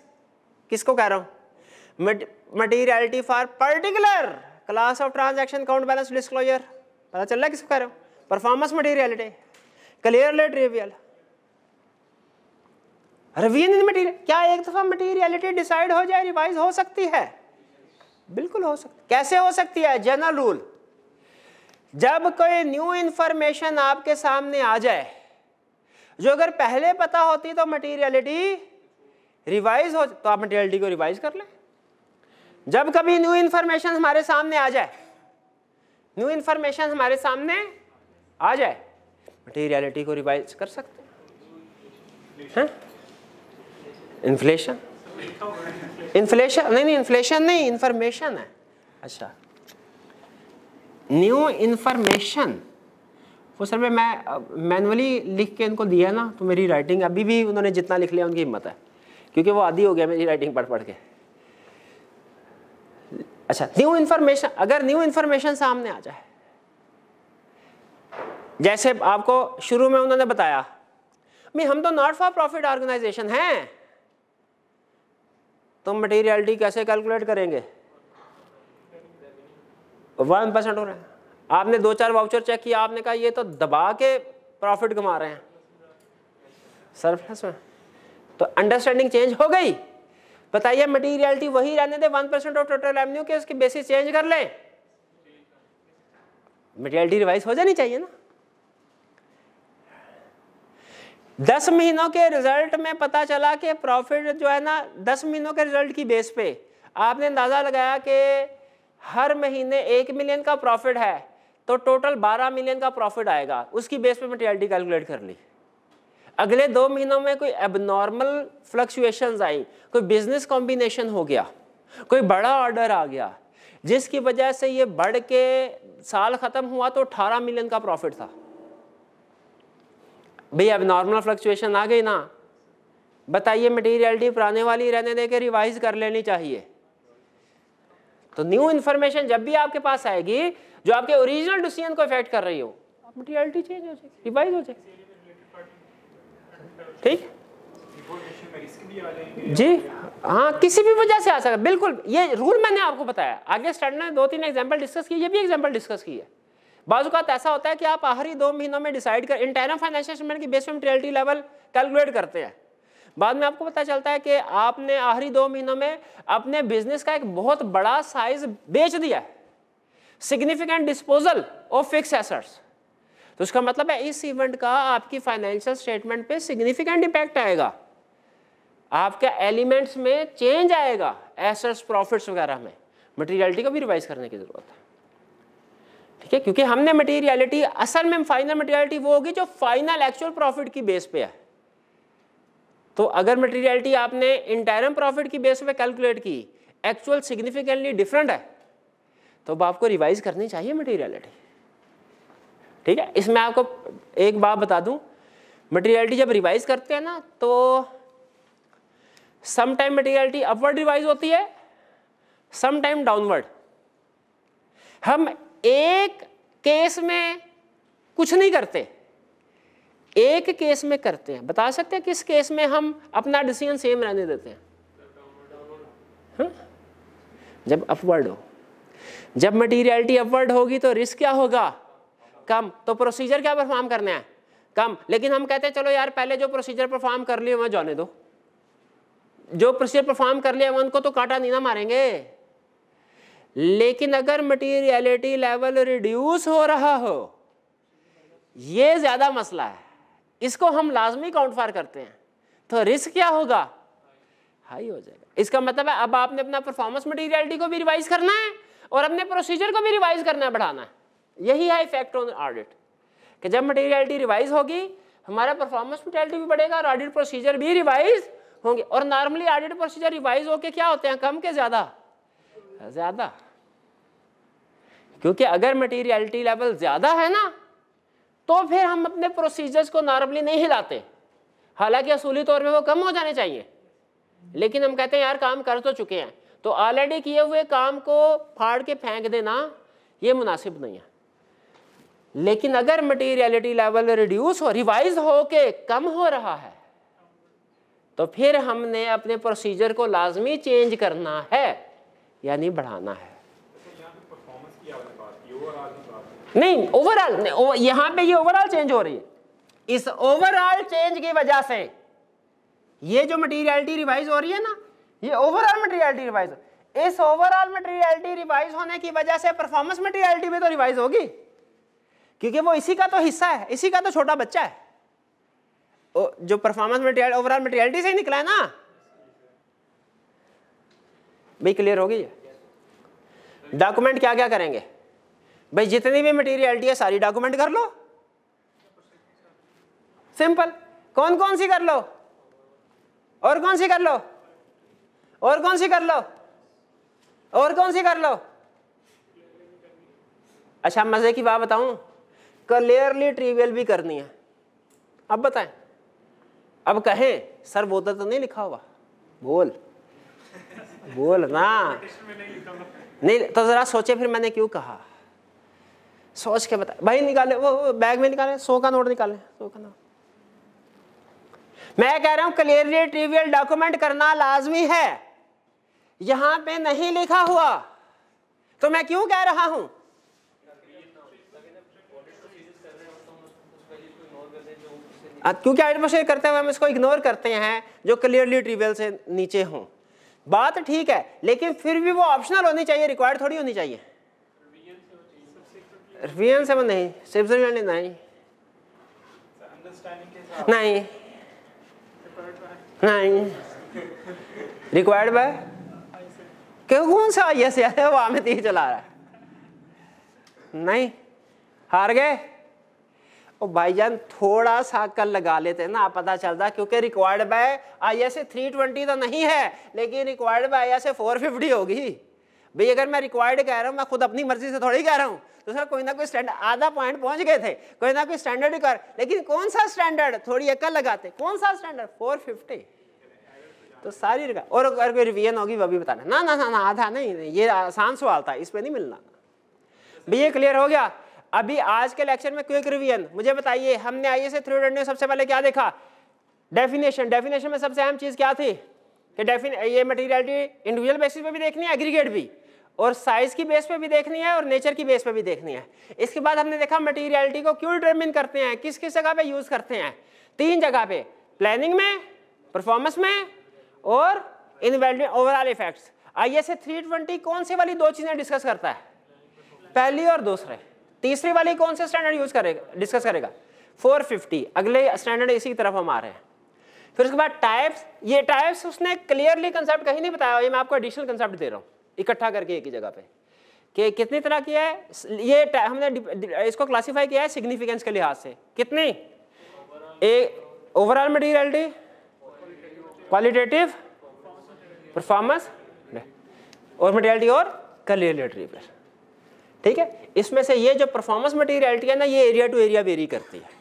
किसको कह रहा हूँ materiality for particular class of transaction account balance disclosure पता चल रहा है किसको कह रहा हूँ performance materiality clearly trivial immaterial क्या एक दफ़ा मटीरियलिटी डिसाइड हो जाए रिवाइज हो सकती है बिल्कुल हो सकती कैसे हो सकती है जनरल रूल जब कोई न्यू इंफॉर्मेशन आपके सामने आ जाए जो अगर पहले पता होती तो मटेरियलिटी रिवाइज हो तो आप मटेरियलिटी को रिवाइज कर लें जब कभी न्यू इन्फॉर्मेशन हमारे सामने आ जाए न्यू इन्फॉर्मेशन हमारे सामने आ जाए मटेरियलिटी को रिवाइज कर सकते हैं इन्फ्लेशन इन्फ्लेशन नहीं नहीं इन्फ्लेशन नहीं इन्फॉर्मेशन है अच्छा न्यू इन्फॉर्मेशन वो सर मैं मैनुअली लिख के इनको दिया ना तो मेरी राइटिंग अभी भी उन्होंने जितना लिख लिया उनकी हिम्मत है क्योंकि वो आदि हो गया मेरी राइटिंग पढ़ पढ़ के अच्छा न्यू इन्फॉर्मेशन अगर न्यू इन्फॉर्मेशन सामने आ जाए जैसे आपको शुरू में उन्होंने बताया मैं हम तो नॉट फॉर प्रॉफिट ऑर्गेनाइजेशन हैं तो मटेरियलिटी कैसे कैलकुलेट करेंगे वन परसेंट हो रहा है आपने दो चार वाउचर चेक किया आपने कहा ये तो दबा के प्रॉफिट कमा रहे हैं सरप्लस में तो अंडरस्टैंडिंग चेंज हो गई बताइए मटीरियलिटी वही रहने दे one percent of total revenue के उसकी बेसिस चेंज कर लें मटीरियलिटी रिवाइज हो जानी चाहिए ना दस महीनों के रिजल्ट में पता चला कि प्रॉफिट जो है ना दस महीनों के रिजल्ट की बेस पे आपने अंदाज़ा लगाया कि हर महीने एक मिलियन का प्रॉफिट है तो टोटल बारह मिलियन का प्रॉफिट आएगा उसकी बेस पे मटेरियलिटी कैलकुलेट कर ली अगले दो महीनों में कोई एबनॉर्मल फ्लक्चुएशन आई कोई बिजनेस कॉम्बिनेशन हो गया कोई बड़ा ऑर्डर आ गया जिसकी वजह से ये बढ़ के साल ख़त्म हुआ तो 18 मिलियन का प्रॉफिट था भाई अब नॉर्मल फ्लक्चुएशन आ गई ना बताइए मटेरियलिटी पुराने वाली रहने दे के रिवाइज कर लेनी चाहिए तो न्यू इन्फॉर्मेशन जब भी आपके पास आएगी जो आपके ओरिजिनल डिसीजन को इफेक्ट कर रही हो मटेरियलिटी चेंज हो जाएगी रिवाइज हो जाएगी ठीक जी हाँ किसी भी वजह से आ सकता बिल्कुल ये रूल मैंने आपको बताया आगे स्टैंडर्ड ने दो तीन एग्जांपल डिस्कस किए ये भी एग्जांपल डिस्कस की है बाजूकात तो ऐसा होता है कि आप आखिरी दो महीनों में डिसाइड कर इंटरनल फाइनेंशियल स्टेटमेंट की बेस में मटेरियलिटी लेवल कैलकुलेट करते हैं बाद में आपको पता चलता है कि आपने आखिरी दो महीनों में अपने बिजनेस का एक बहुत बड़ा साइज बेच दिया है significant disposal of fix assets तो उसका मतलब है इस इवेंट का आपकी फाइनेंशियल स्टेटमेंट पे सिग्निफिकेंट इम्पैक्ट आएगा आपके एलिमेंट्स में चेंज आएगा एसर्ट्स प्रॉफिट्स वगैरह में मटेरियलिटी को भी रिवाइज करने की ज़रूरत है ठीक है क्योंकि हमने मटेरियलिटी असल में फाइनल मटेरियलिटी वो होगी जो फाइनल एक्चुअल प्रॉफिट की बेस पे है तो अगर मटेरियलिटी आपने इंटायरम प्रॉफिट की बेस पे कैलकुलेट की एक्चुअल सिग्निफिकेंटली डिफरेंट है तो अब आपको रिवाइज करनी चाहिए मटेरियलिटी ठीक है इसमें आपको एक बात बता दूं मटेरियलिटी जब रिवाइज करते हैं ना तो some time materiality upward revise होती है सम टाइम डाउनवर्ड हम एक केस में कुछ नहीं करते एक केस में करते हैं बता सकते हैं किस केस में हम अपना डिसीजन सेम रहने देते हैं हा? जब अपवर्ड हो जब मटीरियलिटी अपवर्ड होगी तो रिस्क क्या होगा कम तो प्रोसीजर क्या परफॉर्म करना है कम लेकिन हम कहते हैं चलो यार पहले जो प्रोसीजर परफॉर्म कर लिए वहां जाने दो जो प्रोसीजर परफॉर्म कर लिया उनको तो काटा नहीं ना मारेंगे लेकिन अगर मटीरियलिटी लेवल रिड्यूस हो रहा हो ये ज़्यादा मसला है इसको हम लाजमी काउंट फार करते हैं तो रिस्क क्या होगा हाई हो जाएगा इसका मतलब है अब आपने अपना परफॉर्मेंस मटीरियलिटी को भी रिवाइज करना है और अपने प्रोसीजर को भी रिवाइज करना है बढ़ाना है यही है इफेक्ट ऑन ऑडिट कि जब मटीरियलिटी रिवाइज होगी हमारा परफॉर्मेंस मटीरियलिटी भी बढ़ेगा और ऑडिट प्रोसीजर भी रिवाइज होंगे और नॉर्मली ऑडिट प्रोसीजर रिवाइज होके क्या होते हैं कम के ज़्यादा ज़्यादा क्योंकि अगर मटीरियलिटी लेवल ज़्यादा है ना तो फिर हम अपने प्रोसीजर्स को नॉर्मली नहीं हिलाते हालांकि असूली तौर पे वो कम हो जाने चाहिए लेकिन हम कहते हैं यार काम कर तो चुके हैं तो ऑलरेडी किए हुए काम को फाड़ के फेंक देना ये मुनासिब नहीं है लेकिन अगर मटीरियलिटी लेवल रिड्यूस हो रिवाइज हो के कम हो रहा है तो फिर हमने अपने प्रोसीजर को लाजमी चेंज करना है यानी बढ़ाना है नहीं ओवरऑल यहां पे ये ओवरऑल चेंज हो रही है इस ओवरऑल चेंज की वजह से ये जो मटेरियलिटी रिवाइज हो रही है ना ये ओवरऑल मटेरियलिटी रिवाइज इस ओवरऑल मटेरियलिटी रिवाइज होने की वजह से परफॉर्मेंस मटेरियलिटी भी तो रिवाइज होगी क्योंकि वो इसी का तो हिस्सा है इसी का तो छोटा बच्चा है जो परफॉर्मेंस मटेरियल ओवरऑल मटेरियलिटी से ही निकला है ना भाई क्लियर होगी डॉक्यूमेंट क्या क्या करेंगे भाई जितनी भी मटेरियलिटी है सारी डॉक्यूमेंट कर लो सिंपल कौन कौन सी कर लो और कौन सी कर लो और कौन सी कर लो और कौन सी कर लो अच्छा मजे की बात बताऊं क्लियरली ट्रिवियल भी करनी है अब बताएं अब कहें सर वो तो नहीं लिखा हुआ बोल बोल ना नहीं तो जरा सोचे फिर मैंने क्यों कहा सोच के बता भाई निकाले वो, बैग में निकाले सो का नोट निकाले सो का नोट मैं कह रहा हूं क्लियरली ट्रिवियल डॉक्यूमेंट करना लाजमी है यहां पे नहीं लिखा हुआ तो मैं क्यों कह रहा हूं क्योंकि आइडमोशेयर करते हुए हम इसको इग्नोर करते हैं जो क्लियरली ट्रिवियल से नीचे हो बात ठीक है लेकिन फिर भी वो ऑप्शनल होनी चाहिए रिक्वायर्ड थोड़ी होनी चाहिए से बंद नहीं स्विट्जरलैंड नहीं नहीं नहीं रिक्वायर्ड बाय क्यों कौन सा आई एस यार वो आमित ही चला रहा है नहीं हार गए ओ भाईजान थोड़ा सा कल लगा लेते ना पता चलता क्योंकि required by I S three twenty तो नहीं है लेकिन required by I S A four fifty होगी भाई अगर मैं रिक्वायर्ड कह रहा हूँ मैं खुद अपनी मर्जी से थोड़ी कह रहा हूँ तो सर कोई ना कोई स्टैंडर्ड आधा पॉइंट पहुंच गए थे कोई ना कोई स्टैंडर्ड कर लेकिन कौन सा स्टैंडर्ड थोड़ी अक्ल लगाते कौन सा स्टैंडर्ड फोर फिफ्टी तो सारी का और अगर कोई रिवीजन होगी वह भी बताना ना ना ना ना आधा नहीं, नहीं ये आसान सवाल था इस पर नहीं मिलना भैया क्लियर हो गया अभी आज के लेक्चर में क्विक रिवीजन मुझे बताइए हमने आई से थ्री हंड्रेड सबसे पहले क्या देखा डेफिनेशन डेफिनेशन में सबसे अहम चीज़ क्या थी कि डेफिन ये मटेरियलिटी इंडिविजुअल बेसिस पे भी देखनी है एग्रीगेट भी और साइज की बेस पे भी देखनी है और नेचर की बेस पे भी देखनी है इसके बाद हमने देखा मटेरियलिटी को क्यों डिटरमिन करते हैं किस किस जगह पे यूज करते हैं तीन जगह पे प्लानिंग में परफॉर्मेंस में और इन overall effects I S A three twenty कौन सी वाली दो चीजें डिस्कस करता है पहली और दूसरे तीसरी वाली कौन से स्टैंडर्ड यूज करेगा डिस्कस करेगा फोर फिफ्टी अगले स्टैंडर्ड इसी तरफ हम आ रहे हैं फिर उसके बाद टाइप्स ये टाइप्स उसने क्लियरली कंसेप्ट कहीं नहीं बताया ये मैं आपको एडिशनल कंसेप्ट दे रहा हूँ इकट्ठा करके एक ही जगह पे कि कितनी तरह की है ये हमने इसको क्लासिफाई किया है सिग्निफिकेंस के लिहाज से कितनी एक ओवरऑल मटीरियलिटी क्वालिटेटिव परफॉर्मेंस और मटीरियलिटी और कलियलेटरी पर ठीक है इसमें से ये जो परफॉर्मेंस मटीरियलिटी है ना ये एरिया टू एरिया वेरी करती है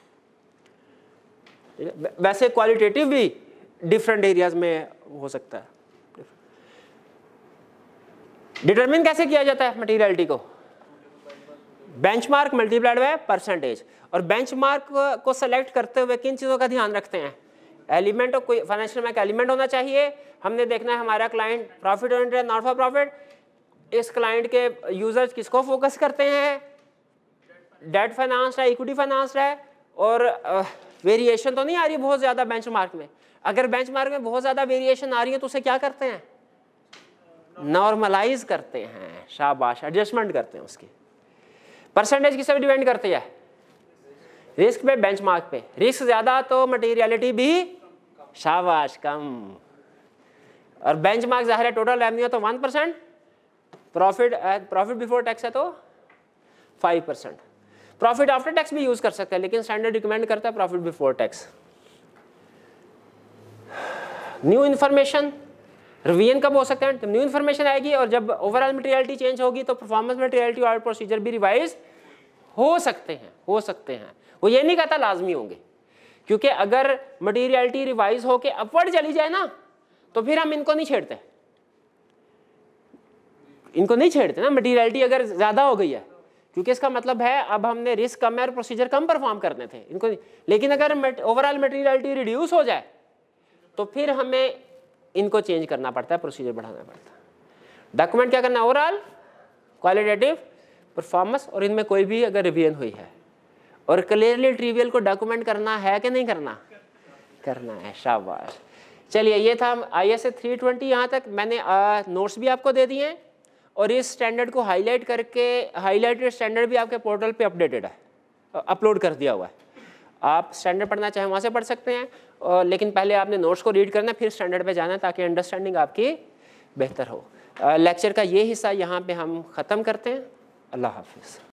वैसे क्वालिटेटिव भी डिफरेंट एरियाज में हो सकता है डिटरमिन कैसे किया जाता है मटीरियलिटी को बेंचमार्क मल्टीप्लाइड बाय परसेंटेज और बेंचमार्क को सेलेक्ट करते हुए किन चीज़ों का ध्यान रखते हैं एलिमेंट और कोई फाइनेंशियल में एलिमेंट होना चाहिए हमने देखना है हमारा client profit oriented not for profit इस क्लाइंट के यूजर्स किसको फोकस करते हैं डेट फाइनेंस है इक्विटी फाइनेंस है और वेरिएशन तो नहीं आ रही बहुत ज़्यादा बेंचमार्क में अगर बेंचमार्क में बहुत ज़्यादा वेरिएशन आ रही है तो उसे क्या करते हैं नॉर्मलाइज करते हैं शाबाश एडजस्टमेंट करते हैं उसकी परसेंटेज किस पर डिपेंड करती है रिस्क पे बेंचमार्क पे रिस्क ज़्यादा तो मटेरियलिटी भी शाबाश कम और बेंचमार्क जाहिर है टोटल रेवन्यू तो one percent profit profit before tax है तो five percent profit after tax भी यूज़ कर सकते हैं लेकिन स्टैंडर्ड रिकमेंड करता है profit before tax new information revision कब हो सकता है जब न्यू इन्फॉर्मेशन आएगी और जब ओवरऑल मटेरियलिटी चेंज होगी तो परफॉर्मेंस मटेरियलिटी और प्रोसीजर भी रिवाइज हो सकते हैं हो सकते हैं वो ये नहीं कहता लाजमी होंगे क्योंकि अगर मटेरियलिटी रिवाइज होकर अपवर्ड चली जाए ना तो फिर हम इनको नहीं छेड़ते इनको नहीं छेड़ते ना मटेरियलिटी अगर ज़्यादा हो गई है क्योंकि इसका मतलब है अब हमने रिस्क कम है और प्रोसीजर कम परफॉर्म करने थे इनको लेकिन अगर ओवरऑल मटेरियलिटी रिड्यूस हो जाए तो फिर हमें इनको चेंज करना पड़ता है प्रोसीजर बढ़ाना पड़ता है डॉक्यूमेंट क्या करना ओवरऑल क्वालिटेटिव परफॉर्मेंस और इनमें कोई भी अगर रिवीजन हुई है और क्लियरली ट्रिवियल को डॉक्यूमेंट करना है कि नहीं करना करना है शाबाश चलिए ये था I S A three twenty यहाँ तक मैंने नोट्स भी आपको दे दिए हैं और इस स्टैंडर्ड को हाईलाइट करके हाईलाइटेड स्टैंडर्ड भी आपके पोर्टल पे अपडेटेड है अपलोड कर दिया हुआ है आप स्टैंडर्ड पढ़ना चाहें वहाँ से पढ़ सकते हैं और लेकिन पहले आपने नोट्स को रीड करना फिर स्टैंडर्ड पे जाना ताकि अंडरस्टैंडिंग आपकी बेहतर हो लेक्चर का ये हिस्सा यहाँ पे हम ख़त्म करते हैं अल्लाह हाफिज़